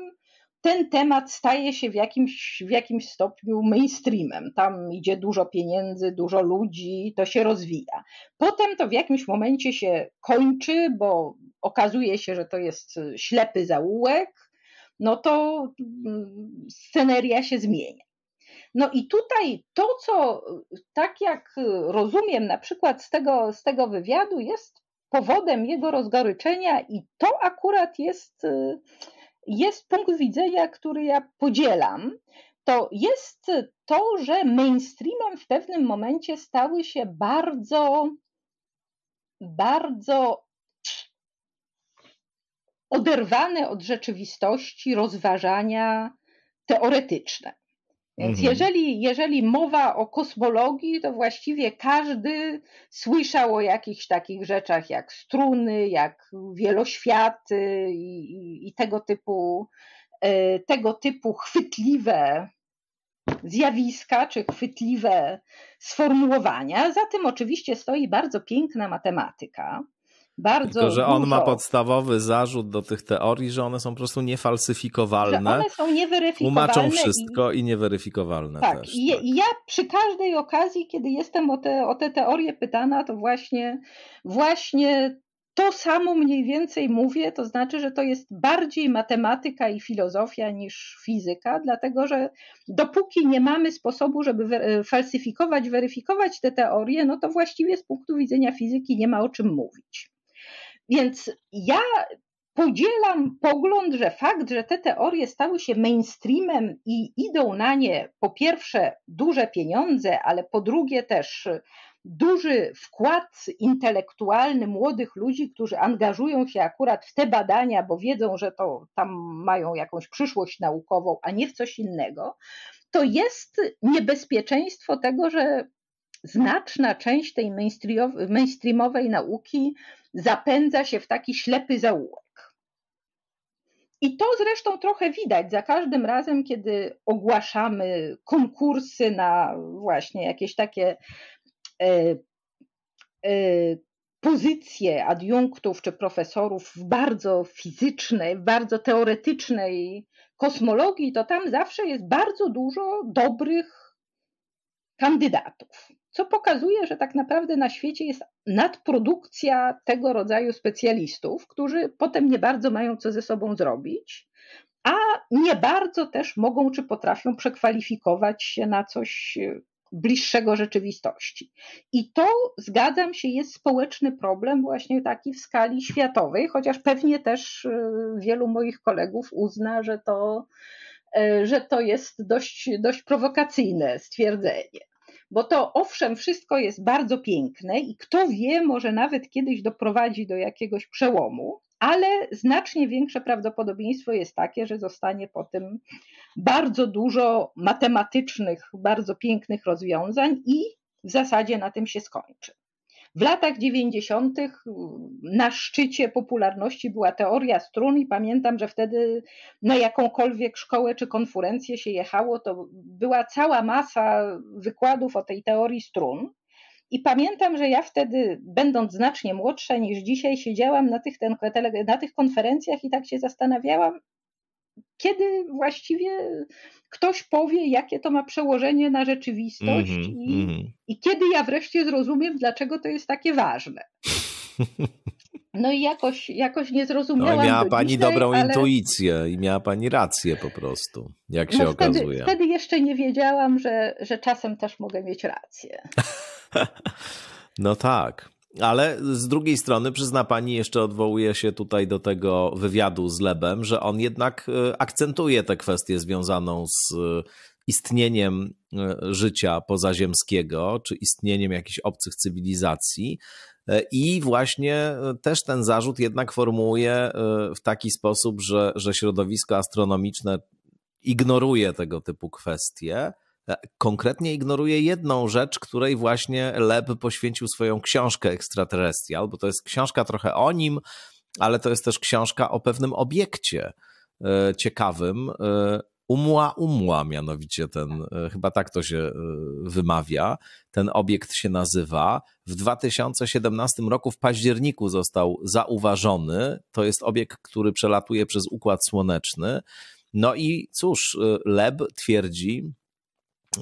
ten temat staje się w jakimś, w jakimś stopniu mainstreamem. Tam idzie dużo pieniędzy, dużo ludzi, to się rozwija. Potem to w jakimś momencie się kończy, bo okazuje się, że to jest ślepy zaułek, no to mm, sceneria się zmienia. No i tutaj to, co tak jak rozumiem na przykład z tego, z tego wywiadu, jest powodem jego rozgoryczenia i to akurat jest y, jest punkt widzenia, który ja podzielam, to jest to, że mainstreamem w pewnym momencie stały się bardzo, bardzo oderwane od rzeczywistości rozważania teoretyczne. Więc mhm. jeżeli, jeżeli mowa o kosmologii, to właściwie każdy słyszał o jakichś takich rzeczach jak struny, jak wieloświaty i, i, i tego, typu, e, tego typu chwytliwe zjawiska czy chwytliwe sformułowania. Za tym oczywiście stoi bardzo piękna matematyka. Bardzo Tylko, że on dużo. ma podstawowy zarzut do tych teorii, że one są po prostu niefalsyfikowalne. Że one są nieweryfikowalne. Umaczą wszystko i, i nieweryfikowalne tak, też. I, tak. Ja przy każdej okazji, kiedy jestem o te, o te teorie pytana, to właśnie, właśnie to samo mniej więcej mówię, to znaczy, że to jest bardziej matematyka i filozofia niż fizyka, dlatego że dopóki nie mamy sposobu, żeby e, falsyfikować, weryfikować te teorie, no to właściwie z punktu widzenia fizyki nie ma o czym mówić. Więc ja podzielam pogląd, że fakt, że te teorie stały się mainstreamem i idą na nie po pierwsze duże pieniądze, ale po drugie też duży wkład intelektualny młodych ludzi, którzy angażują się akurat w te badania, bo wiedzą, że to tam mają jakąś przyszłość naukową, a nie w coś innego, to jest niebezpieczeństwo tego, że znaczna część tej mainstreamowej nauki zapędza się w taki ślepy zaułek. I to zresztą trochę widać za każdym razem, kiedy ogłaszamy konkursy na właśnie jakieś takie e, e, pozycje adiunktów czy profesorów w bardzo fizycznej, bardzo teoretycznej kosmologii, to tam zawsze jest bardzo dużo dobrych kandydatów co pokazuje, że tak naprawdę na świecie jest nadprodukcja tego rodzaju specjalistów, którzy potem nie bardzo mają co ze sobą zrobić, a nie bardzo też mogą czy potrafią przekwalifikować się na coś e, bliższego rzeczywistości. I to, zgadzam się, jest społeczny problem właśnie taki w skali światowej, chociaż pewnie też e, wielu moich kolegów uzna, że to, e, że to jest dość, dość prowokacyjne stwierdzenie bo to owszem, wszystko jest bardzo piękne i kto wie, może nawet kiedyś doprowadzi do jakiegoś przełomu, ale znacznie większe prawdopodobieństwo jest takie, że zostanie po tym bardzo dużo matematycznych, bardzo pięknych rozwiązań i w zasadzie na tym się skończy. W latach 90. Mm, na szczycie popularności była teoria strun i pamiętam, że wtedy na jakąkolwiek szkołę czy konferencję się jechało, to była cała masa wykładów o tej teorii strun. I pamiętam, że ja wtedy, będąc znacznie młodsza niż dzisiaj, siedziałam na tych, ten, na tych konferencjach i tak się zastanawiałam, kiedy właściwie ktoś powie, jakie to ma przełożenie na rzeczywistość mm -hmm, i, mm -hmm. i kiedy ja wreszcie zrozumiem, dlaczego to jest takie ważne. No i jakoś, jakoś nie no zrozumiałam. No, miała pani dzisiaj, dobrą ale... intuicję i miała pani rację po prostu, jak no się wtedy, okazuje. Wtedy jeszcze nie wiedziałam, że, że czasem też mogę mieć rację. <laughs> no tak. Ale z drugiej strony przyzna pani, jeszcze odwołuje się tutaj do tego wywiadu z Lebem, że on jednak e, akcentuje tę kwestię związaną z e, istnieniem e, życia pozaziemskiego, czy istnieniem jakichś obcych cywilizacji. I właśnie też ten zarzut jednak formułuje w taki sposób, że, że środowisko astronomiczne ignoruje tego typu kwestie. E, konkretnie ignoruje jedną rzecz, której właśnie Leb poświęcił swoją książkę Extraterrestrial, bo to jest książka trochę o nim, ale to jest też książka o pewnym obiekcie e, ciekawym. E, Umła Umła, mianowicie ten, chyba tak to się wymawia, ten obiekt się nazywa. W 2017 roku w październiku został zauważony. To jest obiekt, który przelatuje przez Układ Słoneczny. No i cóż, Leb twierdzi,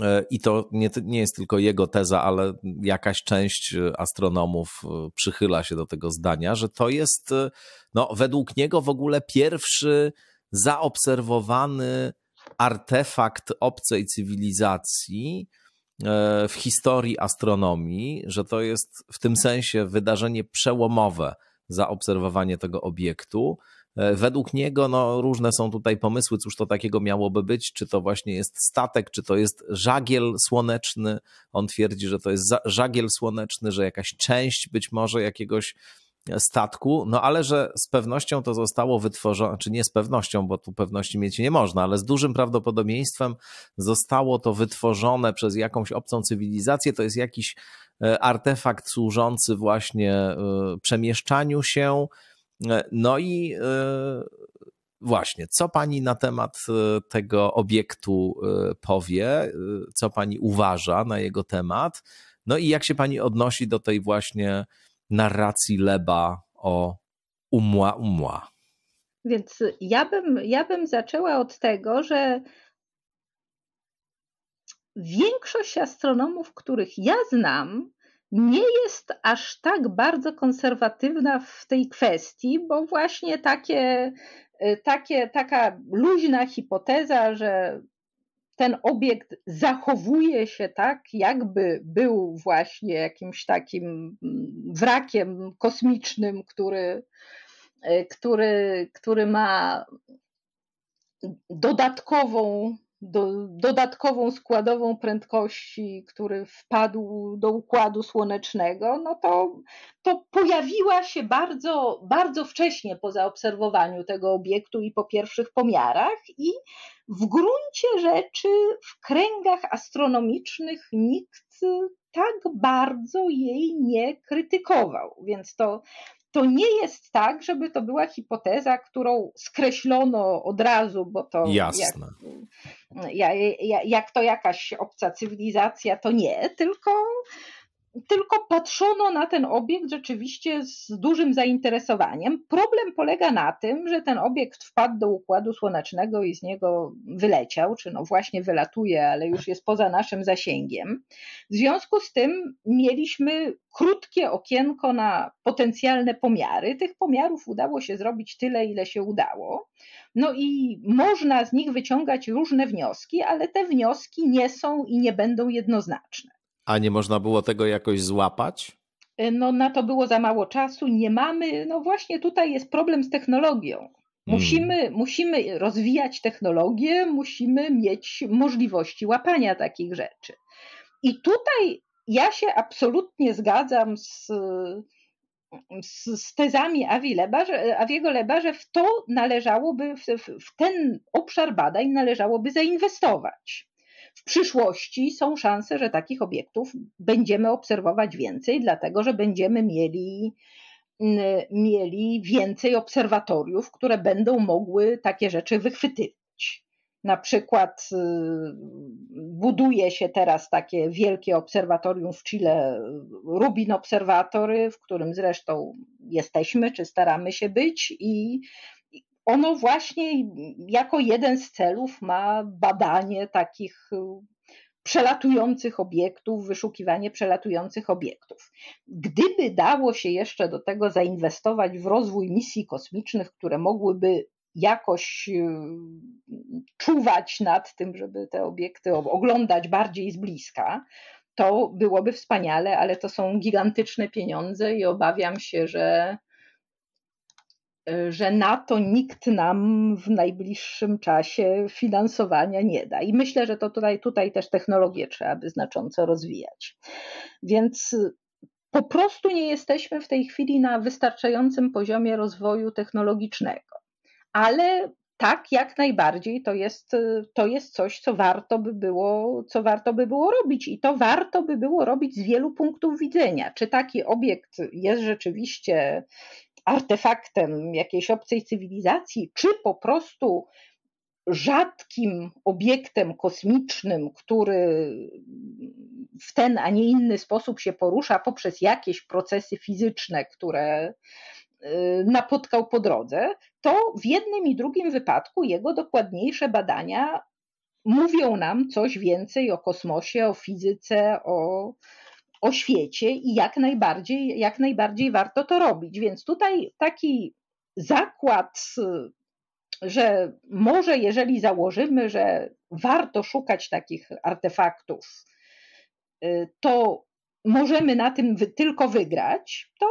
E, I to nie, nie jest tylko jego teza, ale jakaś część e, astronomów e, przychyla się do tego zdania, że to jest no, według niego w ogóle pierwszy zaobserwowany artefakt obcej cywilizacji w historii astronomii, że to jest w tym sensie wydarzenie przełomowe zaobserwowanie tego obiektu. E, według niego no, różne są tutaj pomysły, cóż to takiego miałoby być, czy to właśnie jest statek, czy to jest żagiel słoneczny. On twierdzi, że to jest żagiel słoneczny, że jakaś część być może jakiegoś e, statku, no ale że z pewnością to zostało wytworzone, czy nie z pewnością, bo tu pewności mieć nie można, ale z dużym prawdopodobieństwem zostało to wytworzone przez jakąś obcą cywilizację. To jest jakiś e, artefakt służący właśnie przemieszczaniu się, E, no i e, właśnie, co pani na temat e, tego obiektu powie, co pani uważa na jego temat, no i jak się pani odnosi do tej właśnie narracji Leba o umła umła. Więc ja bym, ja bym zaczęła od tego, że większość astronomów, których ja znam, nie jest aż tak bardzo konserwatywna w tej kwestii, bo właśnie takie, y, takie, taka luźna hipoteza, że ten obiekt zachowuje się tak, jakby był właśnie jakimś takim mm, wrakiem kosmicznym, który, y, który, który ma dodatkową do, dodatkową składową prędkości, który wpadł do układu słonecznego, no to, to pojawiła się bardzo, bardzo wcześnie po zaobserwowaniu tego obiektu i po pierwszych pomiarach, i w gruncie rzeczy w kręgach astronomicznych nikt tak bardzo jej nie krytykował. Więc to, to nie jest tak, żeby to była hipoteza, którą skreślono od razu, bo to Jasne. Jak, jak, to jakaś obca cywilizacja, to nie, tylko tylko patrzono na ten obiekt rzeczywiście z dużym zainteresowaniem. Problem polega na tym, że ten obiekt wpadł do układu słonecznego i z niego wyleciał, czy no właśnie wylatuje, ale już jest poza naszym zasięgiem. W związku z tym mieliśmy krótkie okienko na potencjalne pomiary. Tych pomiarów udało się zrobić tyle, ile się udało. No i można z nich wyciągać różne wnioski, ale te wnioski nie są i nie będą jednoznaczne. A nie można było tego jakoś złapać? E, no, na to było za mało czasu, nie mamy. No właśnie tutaj jest problem z technologią. Hmm. Musimy, hmm. musimy rozwijać technologię, musimy mieć możliwości łapania takich rzeczy. I tutaj ja się absolutnie zgadzam z, z, z tezami Avi Leba, że, Aviego Leba, że w to należałoby, w, w, ten obszar badań należałoby zainwestować. W przyszłości są szanse, że takich obiektów będziemy obserwować więcej, dlatego że będziemy mieli, mm, mieli więcej obserwatoriów, które będą mogły takie rzeczy wychwytywać. Na przykład y, buduje się teraz takie wielkie obserwatorium w Chile, Rubin Obserwatory, w którym zresztą jesteśmy, czy staramy się być, i ono właśnie jako jeden z celów ma badanie takich y, przelatujących obiektów, wyszukiwanie przelatujących obiektów. Gdyby dało się jeszcze do tego zainwestować w rozwój misji kosmicznych, które mogłyby jakoś y, czuwać nad tym, żeby te obiekty oglądać bardziej z bliska, to byłoby wspaniale, ale to są gigantyczne pieniądze i obawiam się, że E, że na to nikt nam w najbliższym czasie finansowania nie da. I myślę, że to tutaj, tutaj też technologię trzeba by znacząco rozwijać. Więc po prostu nie jesteśmy w tej chwili na wystarczającym poziomie rozwoju technologicznego. Ale tak, jak najbardziej to jest, to jest coś, co warto by było, co warto by było robić. I to warto by było robić z wielu punktów widzenia. Czy taki obiekt jest rzeczywiście artefaktem jakiejś obcej cywilizacji, czy po prostu rzadkim obiektem kosmicznym, który w ten, a nie inny sposób się porusza poprzez jakieś procesy fizyczne, które y, napotkał po drodze, to w jednym i drugim wypadku jego dokładniejsze badania mówią nam coś więcej o kosmosie, o fizyce, o o świecie i jak najbardziej, jak najbardziej warto to robić. Więc tutaj taki zakład, że może jeżeli założymy, że warto szukać takich artefaktów, to możemy na tym tylko wygrać, to,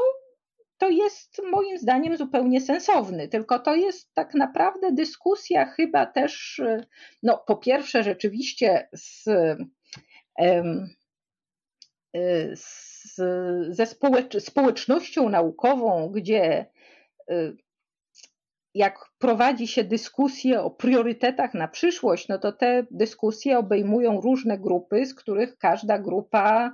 to jest moim zdaniem zupełnie sensowny. Tylko to jest tak naprawdę dyskusja chyba też, no po pierwsze rzeczywiście z... Um, Y, z, ze społecz, społecznością naukową, gdzie y, jak prowadzi się dyskusje o priorytetach na przyszłość, no to te dyskusje obejmują różne grupy, z których każda grupa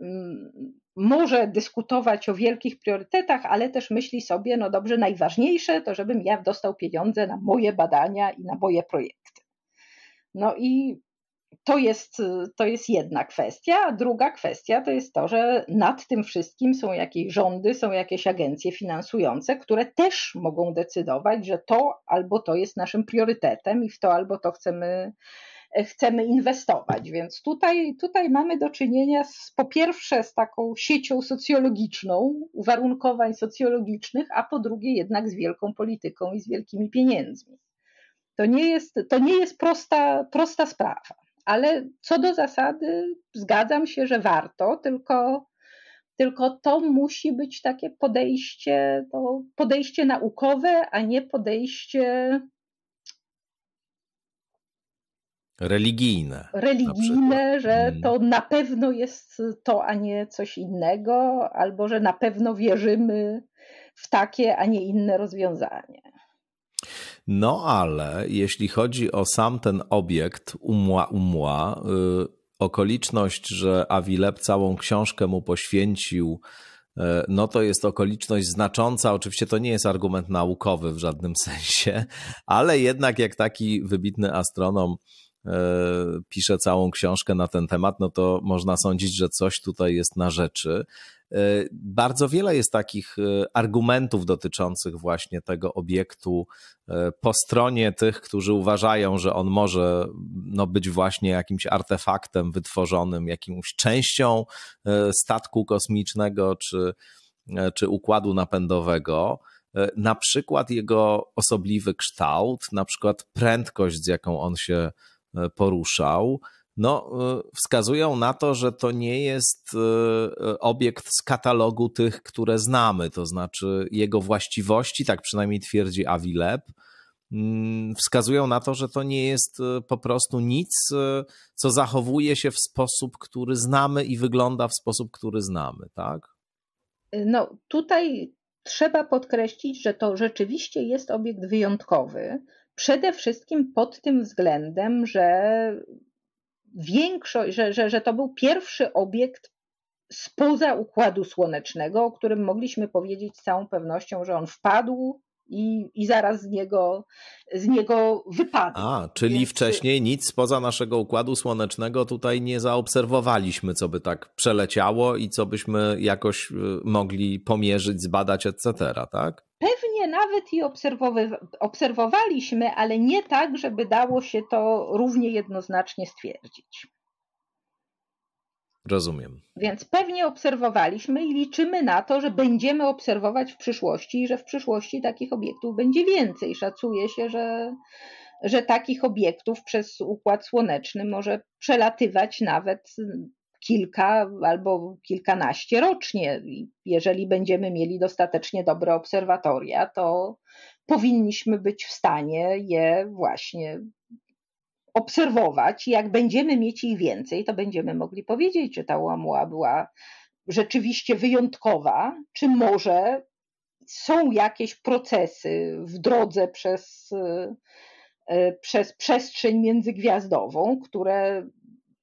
mm, może dyskutować o wielkich priorytetach, ale też myśli sobie, no dobrze, najważniejsze to, żebym ja dostał pieniądze na moje badania i na moje projekty. No i to jest, to jest jedna kwestia, a druga kwestia to jest to, że nad tym wszystkim są jakieś rządy, są jakieś agencje finansujące, które też mogą decydować, że to albo to jest naszym priorytetem i w to albo to chcemy, chcemy inwestować. Więc tutaj, tutaj mamy do czynienia z, po pierwsze z taką siecią socjologiczną, uwarunkowań socjologicznych, a po drugie jednak z wielką polityką i z wielkimi pieniędzmi. To nie jest, to nie jest prosta, prosta sprawa ale co do zasady zgadzam się, że warto, tylko, tylko to musi być takie podejście, to podejście naukowe, a nie podejście religijne. Religijne, że mm. to na pewno jest to, a nie coś innego, albo że na pewno wierzymy w takie, a nie inne rozwiązanie. No ale jeśli chodzi o sam ten obiekt umła umła, y, okoliczność, że Awileb całą książkę mu poświęcił, y, no to jest okoliczność znacząca. Oczywiście to nie jest argument naukowy w żadnym <laughs> sensie, ale jednak jak taki wybitny astronom E, pisze całą książkę na ten temat, no to można sądzić, że coś tutaj jest na rzeczy. E, bardzo wiele jest takich e, argumentów dotyczących właśnie tego obiektu po stronie tych, którzy uważają, że on może no, być właśnie jakimś artefaktem wytworzonym, jakąś częścią statku kosmicznego czy, czy układu napędowego na przykład jego osobliwy kształt, na przykład prędkość, z jaką on się E, poruszał, no, e, wskazują na to, że to nie jest e, obiekt z katalogu tych, które znamy, to znaczy jego właściwości, tak przynajmniej twierdzi Avileb, mm, wskazują na to, że to nie jest po prostu nic, co zachowuje się w sposób, który znamy i wygląda w sposób, który znamy, tak? No, tutaj trzeba podkreślić, że to rzeczywiście jest obiekt wyjątkowy, Przede wszystkim pod tym względem, że większość, że, że, że to był pierwszy obiekt spoza układu słonecznego, o którym mogliśmy powiedzieć z całą pewnością, że on wpadł i, i zaraz z niego, z niego wypadł. A, czyli Więc... wcześniej nic spoza naszego układu słonecznego tutaj nie zaobserwowaliśmy, co by tak przeleciało i co byśmy jakoś y, mogli pomierzyć, zbadać, etc., tak? Pewnie nawet i obserwowaliśmy, ale nie tak, żeby dało się to równie jednoznacznie stwierdzić. Rozumiem. Więc pewnie obserwowaliśmy i liczymy na to, że będziemy obserwować w przyszłości i że w przyszłości takich obiektów będzie więcej. Szacuje się, że, że takich obiektów przez układ słoneczny może przelatywać nawet kilka albo kilkanaście rocznie. Jeżeli będziemy mieli dostatecznie dobre obserwatoria, to powinniśmy być w stanie je właśnie obserwować. Jak będziemy mieć ich więcej, to będziemy mogli powiedzieć, czy ta łamuła była rzeczywiście wyjątkowa, czy może są jakieś procesy w drodze przez, e, przez przestrzeń międzygwiazdową, które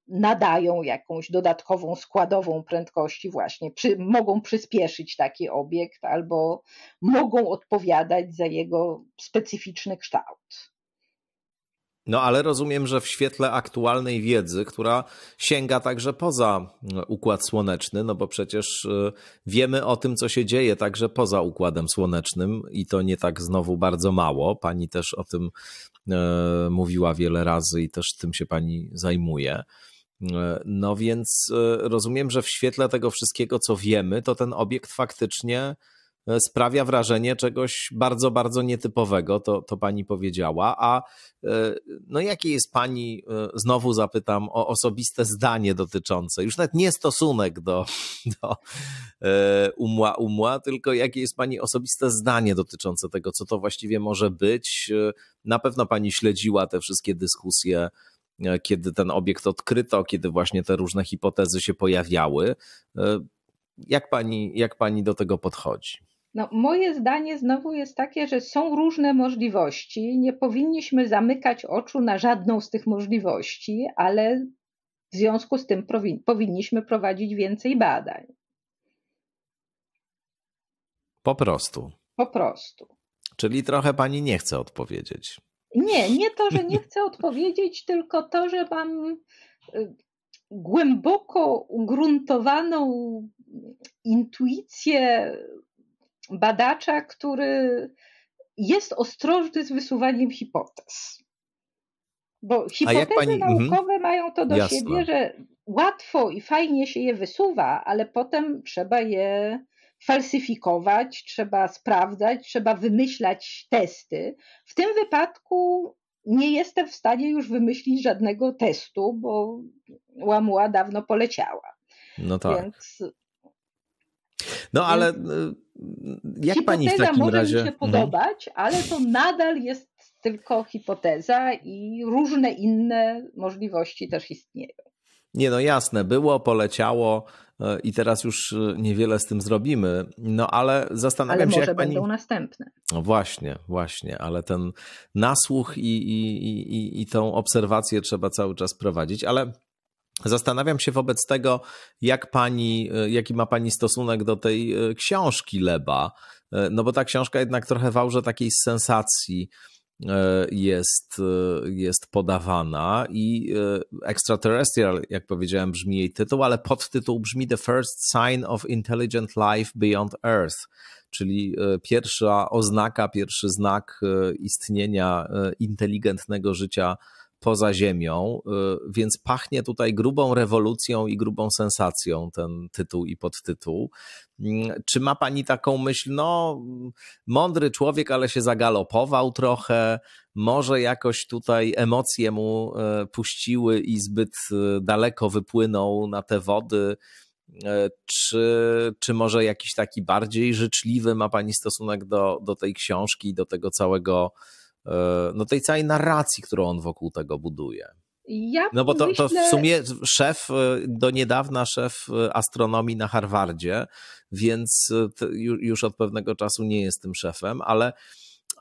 nadają jakąś dodatkową składową prędkości, właśnie przy, mogą przyspieszyć taki obiekt albo mogą odpowiadać za jego specyficzny kształt. No ale rozumiem, że w świetle aktualnej wiedzy, która sięga także poza e, układ słoneczny, no bo przecież e, wiemy o tym, co się dzieje także poza układem słonecznym i to nie tak znowu bardzo mało. Pani też o tym e, mówiła wiele razy i też tym się pani zajmuje. E, no więc e, rozumiem, że w świetle tego wszystkiego, co wiemy, to ten obiekt faktycznie e, sprawia wrażenie czegoś bardzo, bardzo nietypowego, to, to pani powiedziała. A no jakie jest pani, znowu zapytam, o osobiste zdanie dotyczące, już nawet nie stosunek do, <laughs> do umła umła, tylko jakie jest pani osobiste zdanie dotyczące tego, co to właściwie może być. Na pewno pani śledziła te wszystkie dyskusje E, kiedy ten obiekt odkryto, kiedy właśnie te różne hipotezy się pojawiały. E, jak pani, jak pani do tego podchodzi? No, moje zdanie znowu jest takie, że są różne możliwości. Nie powinniśmy zamykać oczu na żadną z tych możliwości, ale w związku z tym powinniśmy prowadzić więcej badań. Po prostu. Po prostu. Czyli trochę pani nie chce odpowiedzieć. Nie, nie to, że nie chcę odpowiedzieć, tylko to, że mam y, głęboko ugruntowaną intuicję badacza, który jest ostrożny z wysuwaniem hipotez. Bo hipotezy pani... Mhm. naukowe mhm. mają to do Jasne. siebie, że łatwo i fajnie się je wysuwa, ale potem trzeba je falsyfikować, trzeba sprawdzać, trzeba wymyślać testy. W tym wypadku nie jestem w stanie już wymyślić żadnego testu, bo łamuła dawno poleciała. No tak. Więc... No ale y, jak pani w takim może razie... może mi się mhm. podobać, no. ale to nadal jest tylko hipoteza i różne inne możliwości też istnieją. Nie no jasne, było, poleciało e, i teraz już e, niewiele z tym zrobimy. No ale zastanawiam ale się, może jak będą pani... następne. No właśnie, właśnie, ale ten nasłuch i, i, i, i tą obserwację trzeba cały czas prowadzić, ale Zastanawiam się wobec tego, jak pani, e, jaki ma pani stosunek do tej książki Leba, no bo ta książka jednak trochę wałże takiej sensacji, E, jest, e, jest podawana i e, Extraterrestrial, jak powiedziałem, brzmi jej tytuł, ale podtytuł brzmi The First Sign of Intelligent Life Beyond Earth, czyli pierwsza oznaka, pierwszy znak istnienia inteligentnego życia poza ziemią, y, więc pachnie tutaj grubą rewolucją i grubą sensacją ten tytuł i podtytuł. Mm, czy ma pani taką myśl, no, mądry człowiek, ale się zagalopował trochę, może jakoś tutaj emocje mu e, puściły i zbyt e, daleko wypłynął na te wody? E, czy, czy może jakiś taki bardziej życzliwy ma pani stosunek do, do tej książki, do tego całego E, no tej całej narracji, którą on wokół tego buduje. Ja no bo to, myślę... to, w sumie szef, e, do niedawna szef e, astronomii na Harvardzie, więc już od pewnego czasu nie jest tym szefem, ale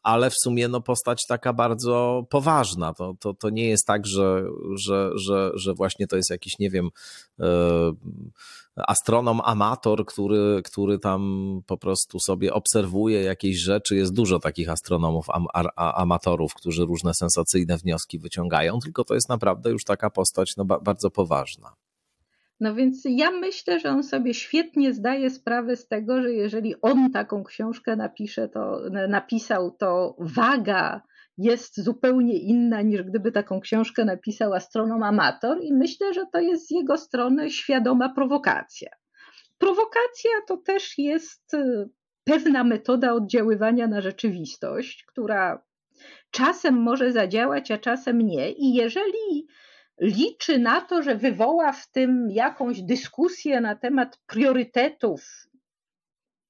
ale w sumie no, postać taka bardzo poważna. To, to, to nie jest tak, że, że, że, że właśnie to jest jakiś, nie wiem, e, astronom amator, który, który tam po prostu sobie obserwuje jakieś rzeczy. Jest dużo takich astronomów am, a, amatorów, którzy różne sensacyjne wnioski wyciągają, tylko to jest naprawdę już taka postać no, ba, bardzo poważna. No więc ja myślę, że on sobie świetnie zdaje sprawę z tego, że jeżeli on taką książkę napisze, to, napisał, to waga jest zupełnie inna niż gdyby taką książkę napisał astronom amator i myślę, że to jest z jego strony świadoma prowokacja. Prowokacja to też jest y, pewna metoda oddziaływania na rzeczywistość, która czasem może zadziałać, a czasem nie i jeżeli liczy na to, że wywoła w tym jakąś dyskusję na temat priorytetów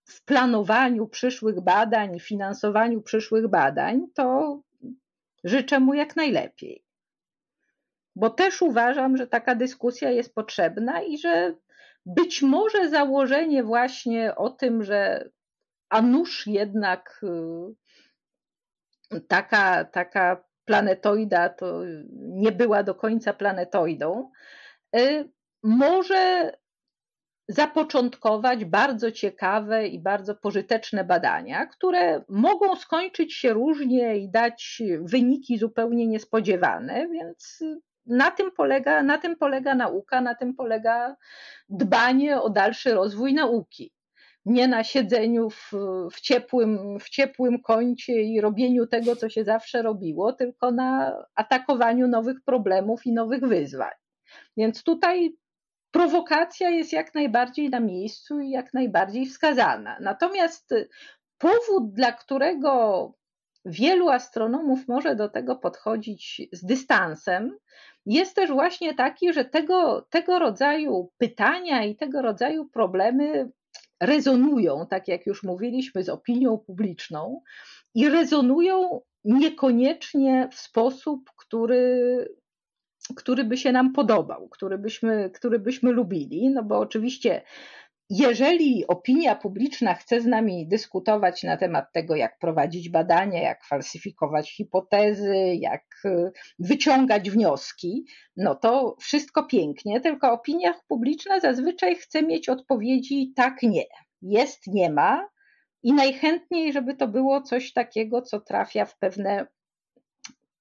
w planowaniu przyszłych badań, finansowaniu przyszłych badań, to życzę mu jak najlepiej. Bo też uważam, że taka dyskusja jest potrzebna i że być może założenie właśnie o tym, że a nuż jednak y, taka, taka planetoida to nie była do końca planetoidą, y, może zapoczątkować bardzo ciekawe i bardzo pożyteczne badania, które mogą skończyć się różnie i dać wyniki zupełnie niespodziewane, więc na tym polega, na tym polega nauka, na tym polega dbanie o dalszy rozwój nauki nie na siedzeniu w, w, ciepłym, w ciepłym kącie i robieniu tego, co się zawsze robiło, tylko na atakowaniu nowych problemów i nowych wyzwań. Więc tutaj prowokacja jest jak najbardziej na miejscu i jak najbardziej wskazana. Natomiast powód, dla którego wielu astronomów może do tego podchodzić z dystansem, jest też właśnie taki, że tego, tego rodzaju pytania i tego rodzaju problemy rezonują, tak jak już mówiliśmy, z opinią publiczną i rezonują niekoniecznie w sposób, który który by się nam podobał, który byśmy, który byśmy lubili, no bo oczywiście jeżeli opinia publiczna chce z nami dyskutować na temat tego, jak prowadzić badania, jak falsyfikować hipotezy, jak y, wyciągać wnioski, no to wszystko pięknie, tylko opinia publiczna zazwyczaj chce mieć odpowiedzi tak, nie. Jest, nie ma i najchętniej, żeby to było coś takiego, co trafia w pewne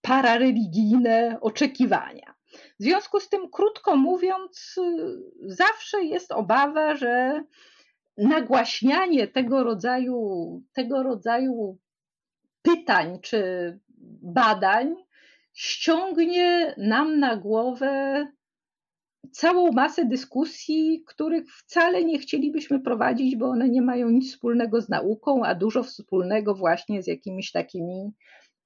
parareligijne oczekiwania. W związku z tym, krótko mówiąc, zawsze jest obawa, że nagłaśnianie tego rodzaju, tego rodzaju pytań czy badań ściągnie nam na głowę całą masę dyskusji, których wcale nie chcielibyśmy prowadzić, bo one nie mają nic wspólnego z nauką, a dużo wspólnego właśnie z jakimiś takimi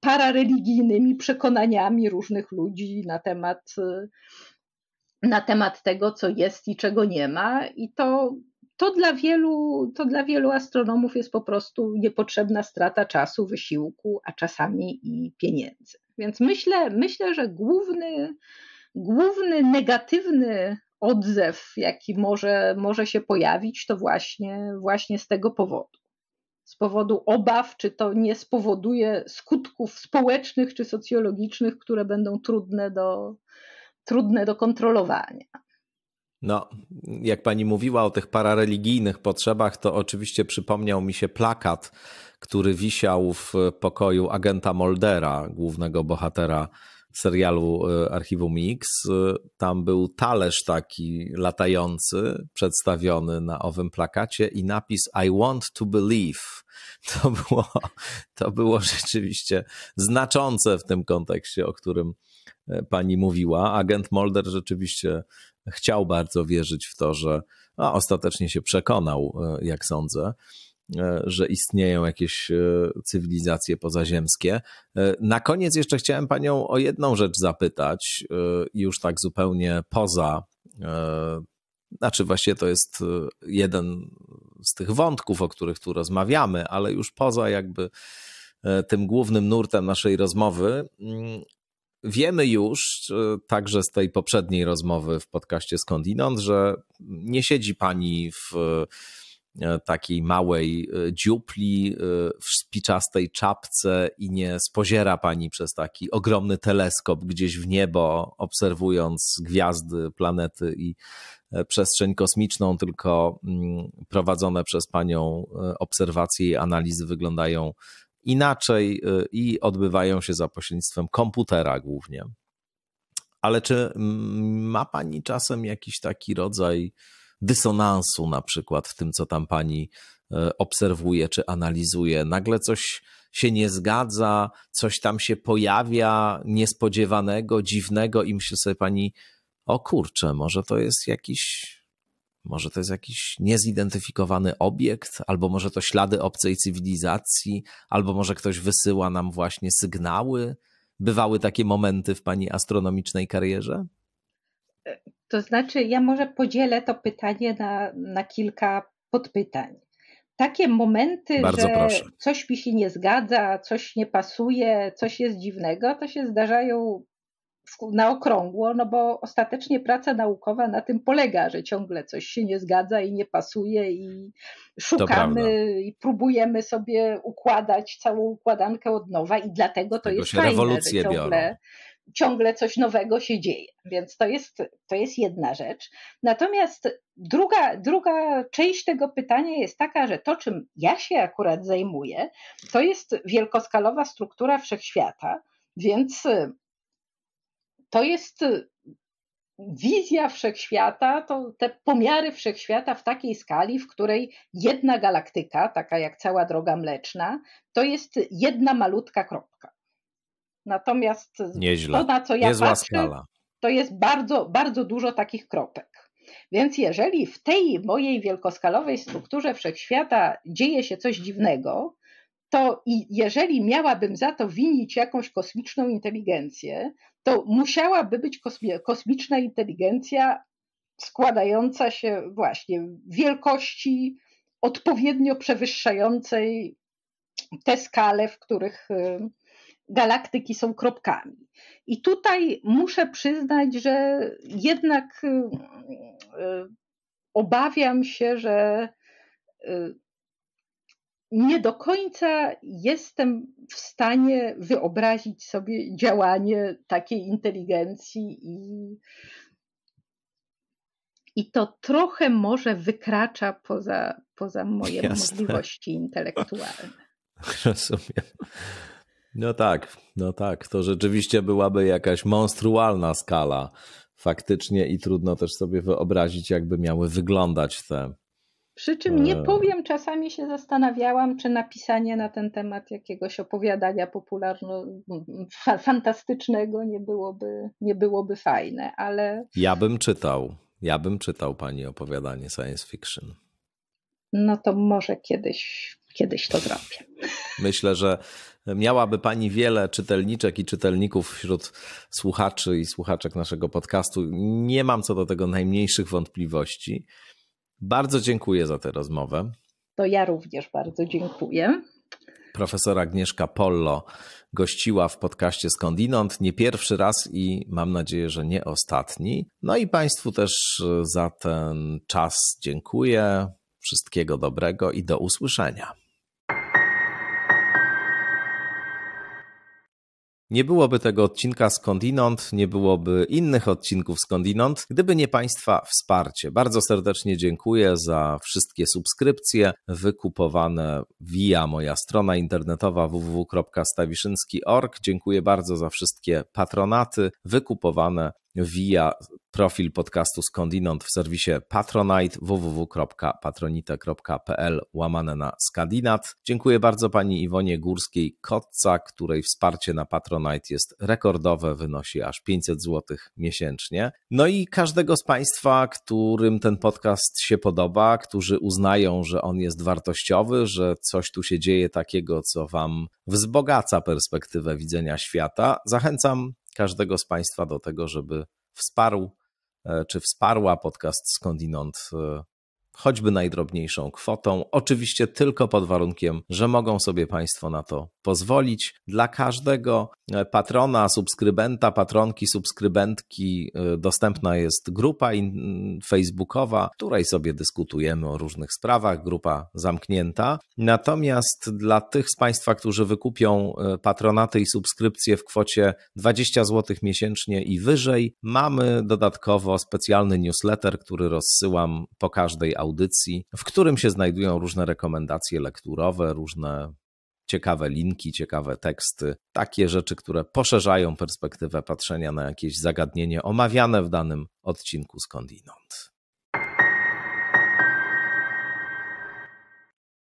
parareligijnymi przekonaniami różnych ludzi na temat, y, na temat tego, co jest i czego nie ma. I to, to, dla wielu, to dla wielu astronomów jest po prostu niepotrzebna strata czasu, wysiłku, a czasami i pieniędzy. Więc myślę, myślę że główny, główny negatywny odzew, jaki może, może się pojawić, to właśnie, właśnie z tego powodu z powodu obaw, czy to nie spowoduje skutków społecznych czy socjologicznych, które będą trudne do, trudne do kontrolowania. No, jak pani mówiła o tych parareligijnych potrzebach, to oczywiście przypomniał mi się plakat, który wisiał w pokoju agenta Moldera, głównego bohatera serialu e, Archiwum Mix. E, tam był talerz taki latający, przedstawiony na owym plakacie i napis I want to believe. <laughs> To było, to było rzeczywiście znaczące w tym kontekście, o którym e, pani mówiła. Agent Mulder rzeczywiście chciał bardzo wierzyć w to, że a, ostatecznie się przekonał, jak sądzę. E, że istnieją jakieś e, cywilizacje pozaziemskie. E, na koniec jeszcze chciałem Panią o jedną rzecz zapytać, już tak zupełnie poza. Znaczy, właściwie to jest jeden z tych wątków, o których tu rozmawiamy, ale już poza jakby tym głównym nurtem naszej rozmowy. Mm, wiemy już, także z tej poprzedniej rozmowy w podcaście Skądinąd, że nie siedzi pani w E, takiej małej e, dziupli e, w spiczastej czapce i nie spoziera pani przez taki ogromny teleskop gdzieś w niebo, obserwując gwiazdy, planety i przestrzeń kosmiczną, tylko mm, prowadzone przez panią obserwacje i analizy wyglądają inaczej i odbywają się za pośrednictwem komputera głównie. Ale czy mm, ma pani czasem jakiś taki rodzaj dysonansu na przykład w tym, co tam pani e, obserwuje czy analizuje. Nagle coś się nie zgadza, coś tam się pojawia niespodziewanego, dziwnego i myśli sobie pani, o kurczę, może to jest jakiś, może to jest jakiś niezidentyfikowany obiekt, albo może to ślady obcej cywilizacji, albo może ktoś wysyła nam właśnie sygnały. Bywały takie momenty w pani astronomicznej karierze? E, to znaczy, ja może podzielę to pytanie na, na kilka podpytań. Takie momenty, Bardzo że proszę. coś mi się nie zgadza, coś nie pasuje, coś jest dziwnego, to się zdarzają na okrągło, no bo ostatecznie praca naukowa na tym polega, że ciągle coś się nie zgadza i nie pasuje i szukamy i próbujemy sobie układać całą układankę od nowa i dlatego to Tego jest fajne, że ciągle biorą ciągle coś nowego się dzieje. Więc to jest, to jest jedna rzecz. Natomiast druga, druga część tego pytania jest taka, że to, czym ja się akurat zajmuję, to jest wielkoskalowa struktura wszechświata, więc y, to jest y, wizja wszechświata, to te pomiary wszechświata w takiej skali, w której jedna galaktyka, taka jak cała droga mleczna, to jest jedna malutka kropka. Natomiast Nieźle. to, na co ja Niezła patrzę, skala. to jest bardzo, bardzo dużo takich kropek. Więc jeżeli w tej mojej wielkoskalowej strukturze wszechświata dzieje się coś dziwnego, to i jeżeli miałabym za to winić jakąś kosmiczną inteligencję, to musiałaby być kosmiczna inteligencja składająca się właśnie wielkości odpowiednio przewyższającej te skale, w których, y, galaktyki są kropkami. I tutaj muszę przyznać, że jednak y, y, obawiam się, że y, nie do końca jestem w stanie wyobrazić sobie działanie takiej inteligencji i, i to trochę może wykracza poza, poza moje Jasne. możliwości intelektualne. <laughs> Rozumiem. No tak, no tak. To rzeczywiście byłaby jakaś monstrualna skala faktycznie i trudno też sobie wyobrazić, jakby miały wyglądać te. Przy czym nie e, powiem, czasami się zastanawiałam, czy napisanie na ten temat jakiegoś opowiadania popularno-fantastycznego nie byłoby, nie byłoby fajne, ale. Ja bym czytał. Ja bym czytał pani opowiadanie science fiction. No to może kiedyś kiedyś to zrobię. Myślę, że miałaby Pani wiele czytelniczek i czytelników wśród słuchaczy i słuchaczek naszego podcastu. Nie mam co do tego najmniejszych wątpliwości. Bardzo dziękuję za tę rozmowę. To ja również bardzo dziękuję. Profesora Agnieszka Pollo gościła w podcaście Skądinąd nie pierwszy raz i mam nadzieję, że nie ostatni. No i Państwu też za ten czas dziękuję. Wszystkiego dobrego i do usłyszenia. Nie byłoby tego odcinka skądinąd, nie byłoby innych odcinków skądinąd, gdyby nie Państwa wsparcie. Bardzo serdecznie dziękuję za wszystkie subskrypcje wykupowane via moja strona internetowa www.stawiszynski.org. Dziękuję bardzo za wszystkie patronaty wykupowane via profil podcastu Skądinąd w serwisie Patronite www.patronite.pl łamane na Skandinat. Dziękuję bardzo pani Iwonie Górskiej-Kotca, której wsparcie na Patronite jest rekordowe, wynosi aż 500 zł miesięcznie. No i każdego z państwa, którym ten podcast się podoba, którzy uznają, że on jest wartościowy, że coś tu się dzieje takiego, co wam wzbogaca perspektywę widzenia świata, zachęcam każdego z Państwa do tego, żeby wsparł e, czy wsparła podcast Skądinąd e, choćby najdrobniejszą kwotą, oczywiście tylko pod warunkiem, że mogą sobie Państwo na to pozwolić. Dla każdego e, patrona, subskrybenta, patronki, subskrybentki e, dostępna jest grupa facebookowa, w której sobie dyskutujemy o różnych sprawach, grupa zamknięta. Natomiast dla tych z Państwa, którzy wykupią e, patronaty i subskrypcje w kwocie 20 zł miesięcznie i wyżej, mamy dodatkowo specjalny newsletter, który rozsyłam po każdej audycji audycji, w którym się znajdują różne rekomendacje lekturowe, różne ciekawe linki, ciekawe teksty, takie rzeczy, które poszerzają perspektywę patrzenia na jakieś zagadnienie omawiane w danym odcinku skądinąd.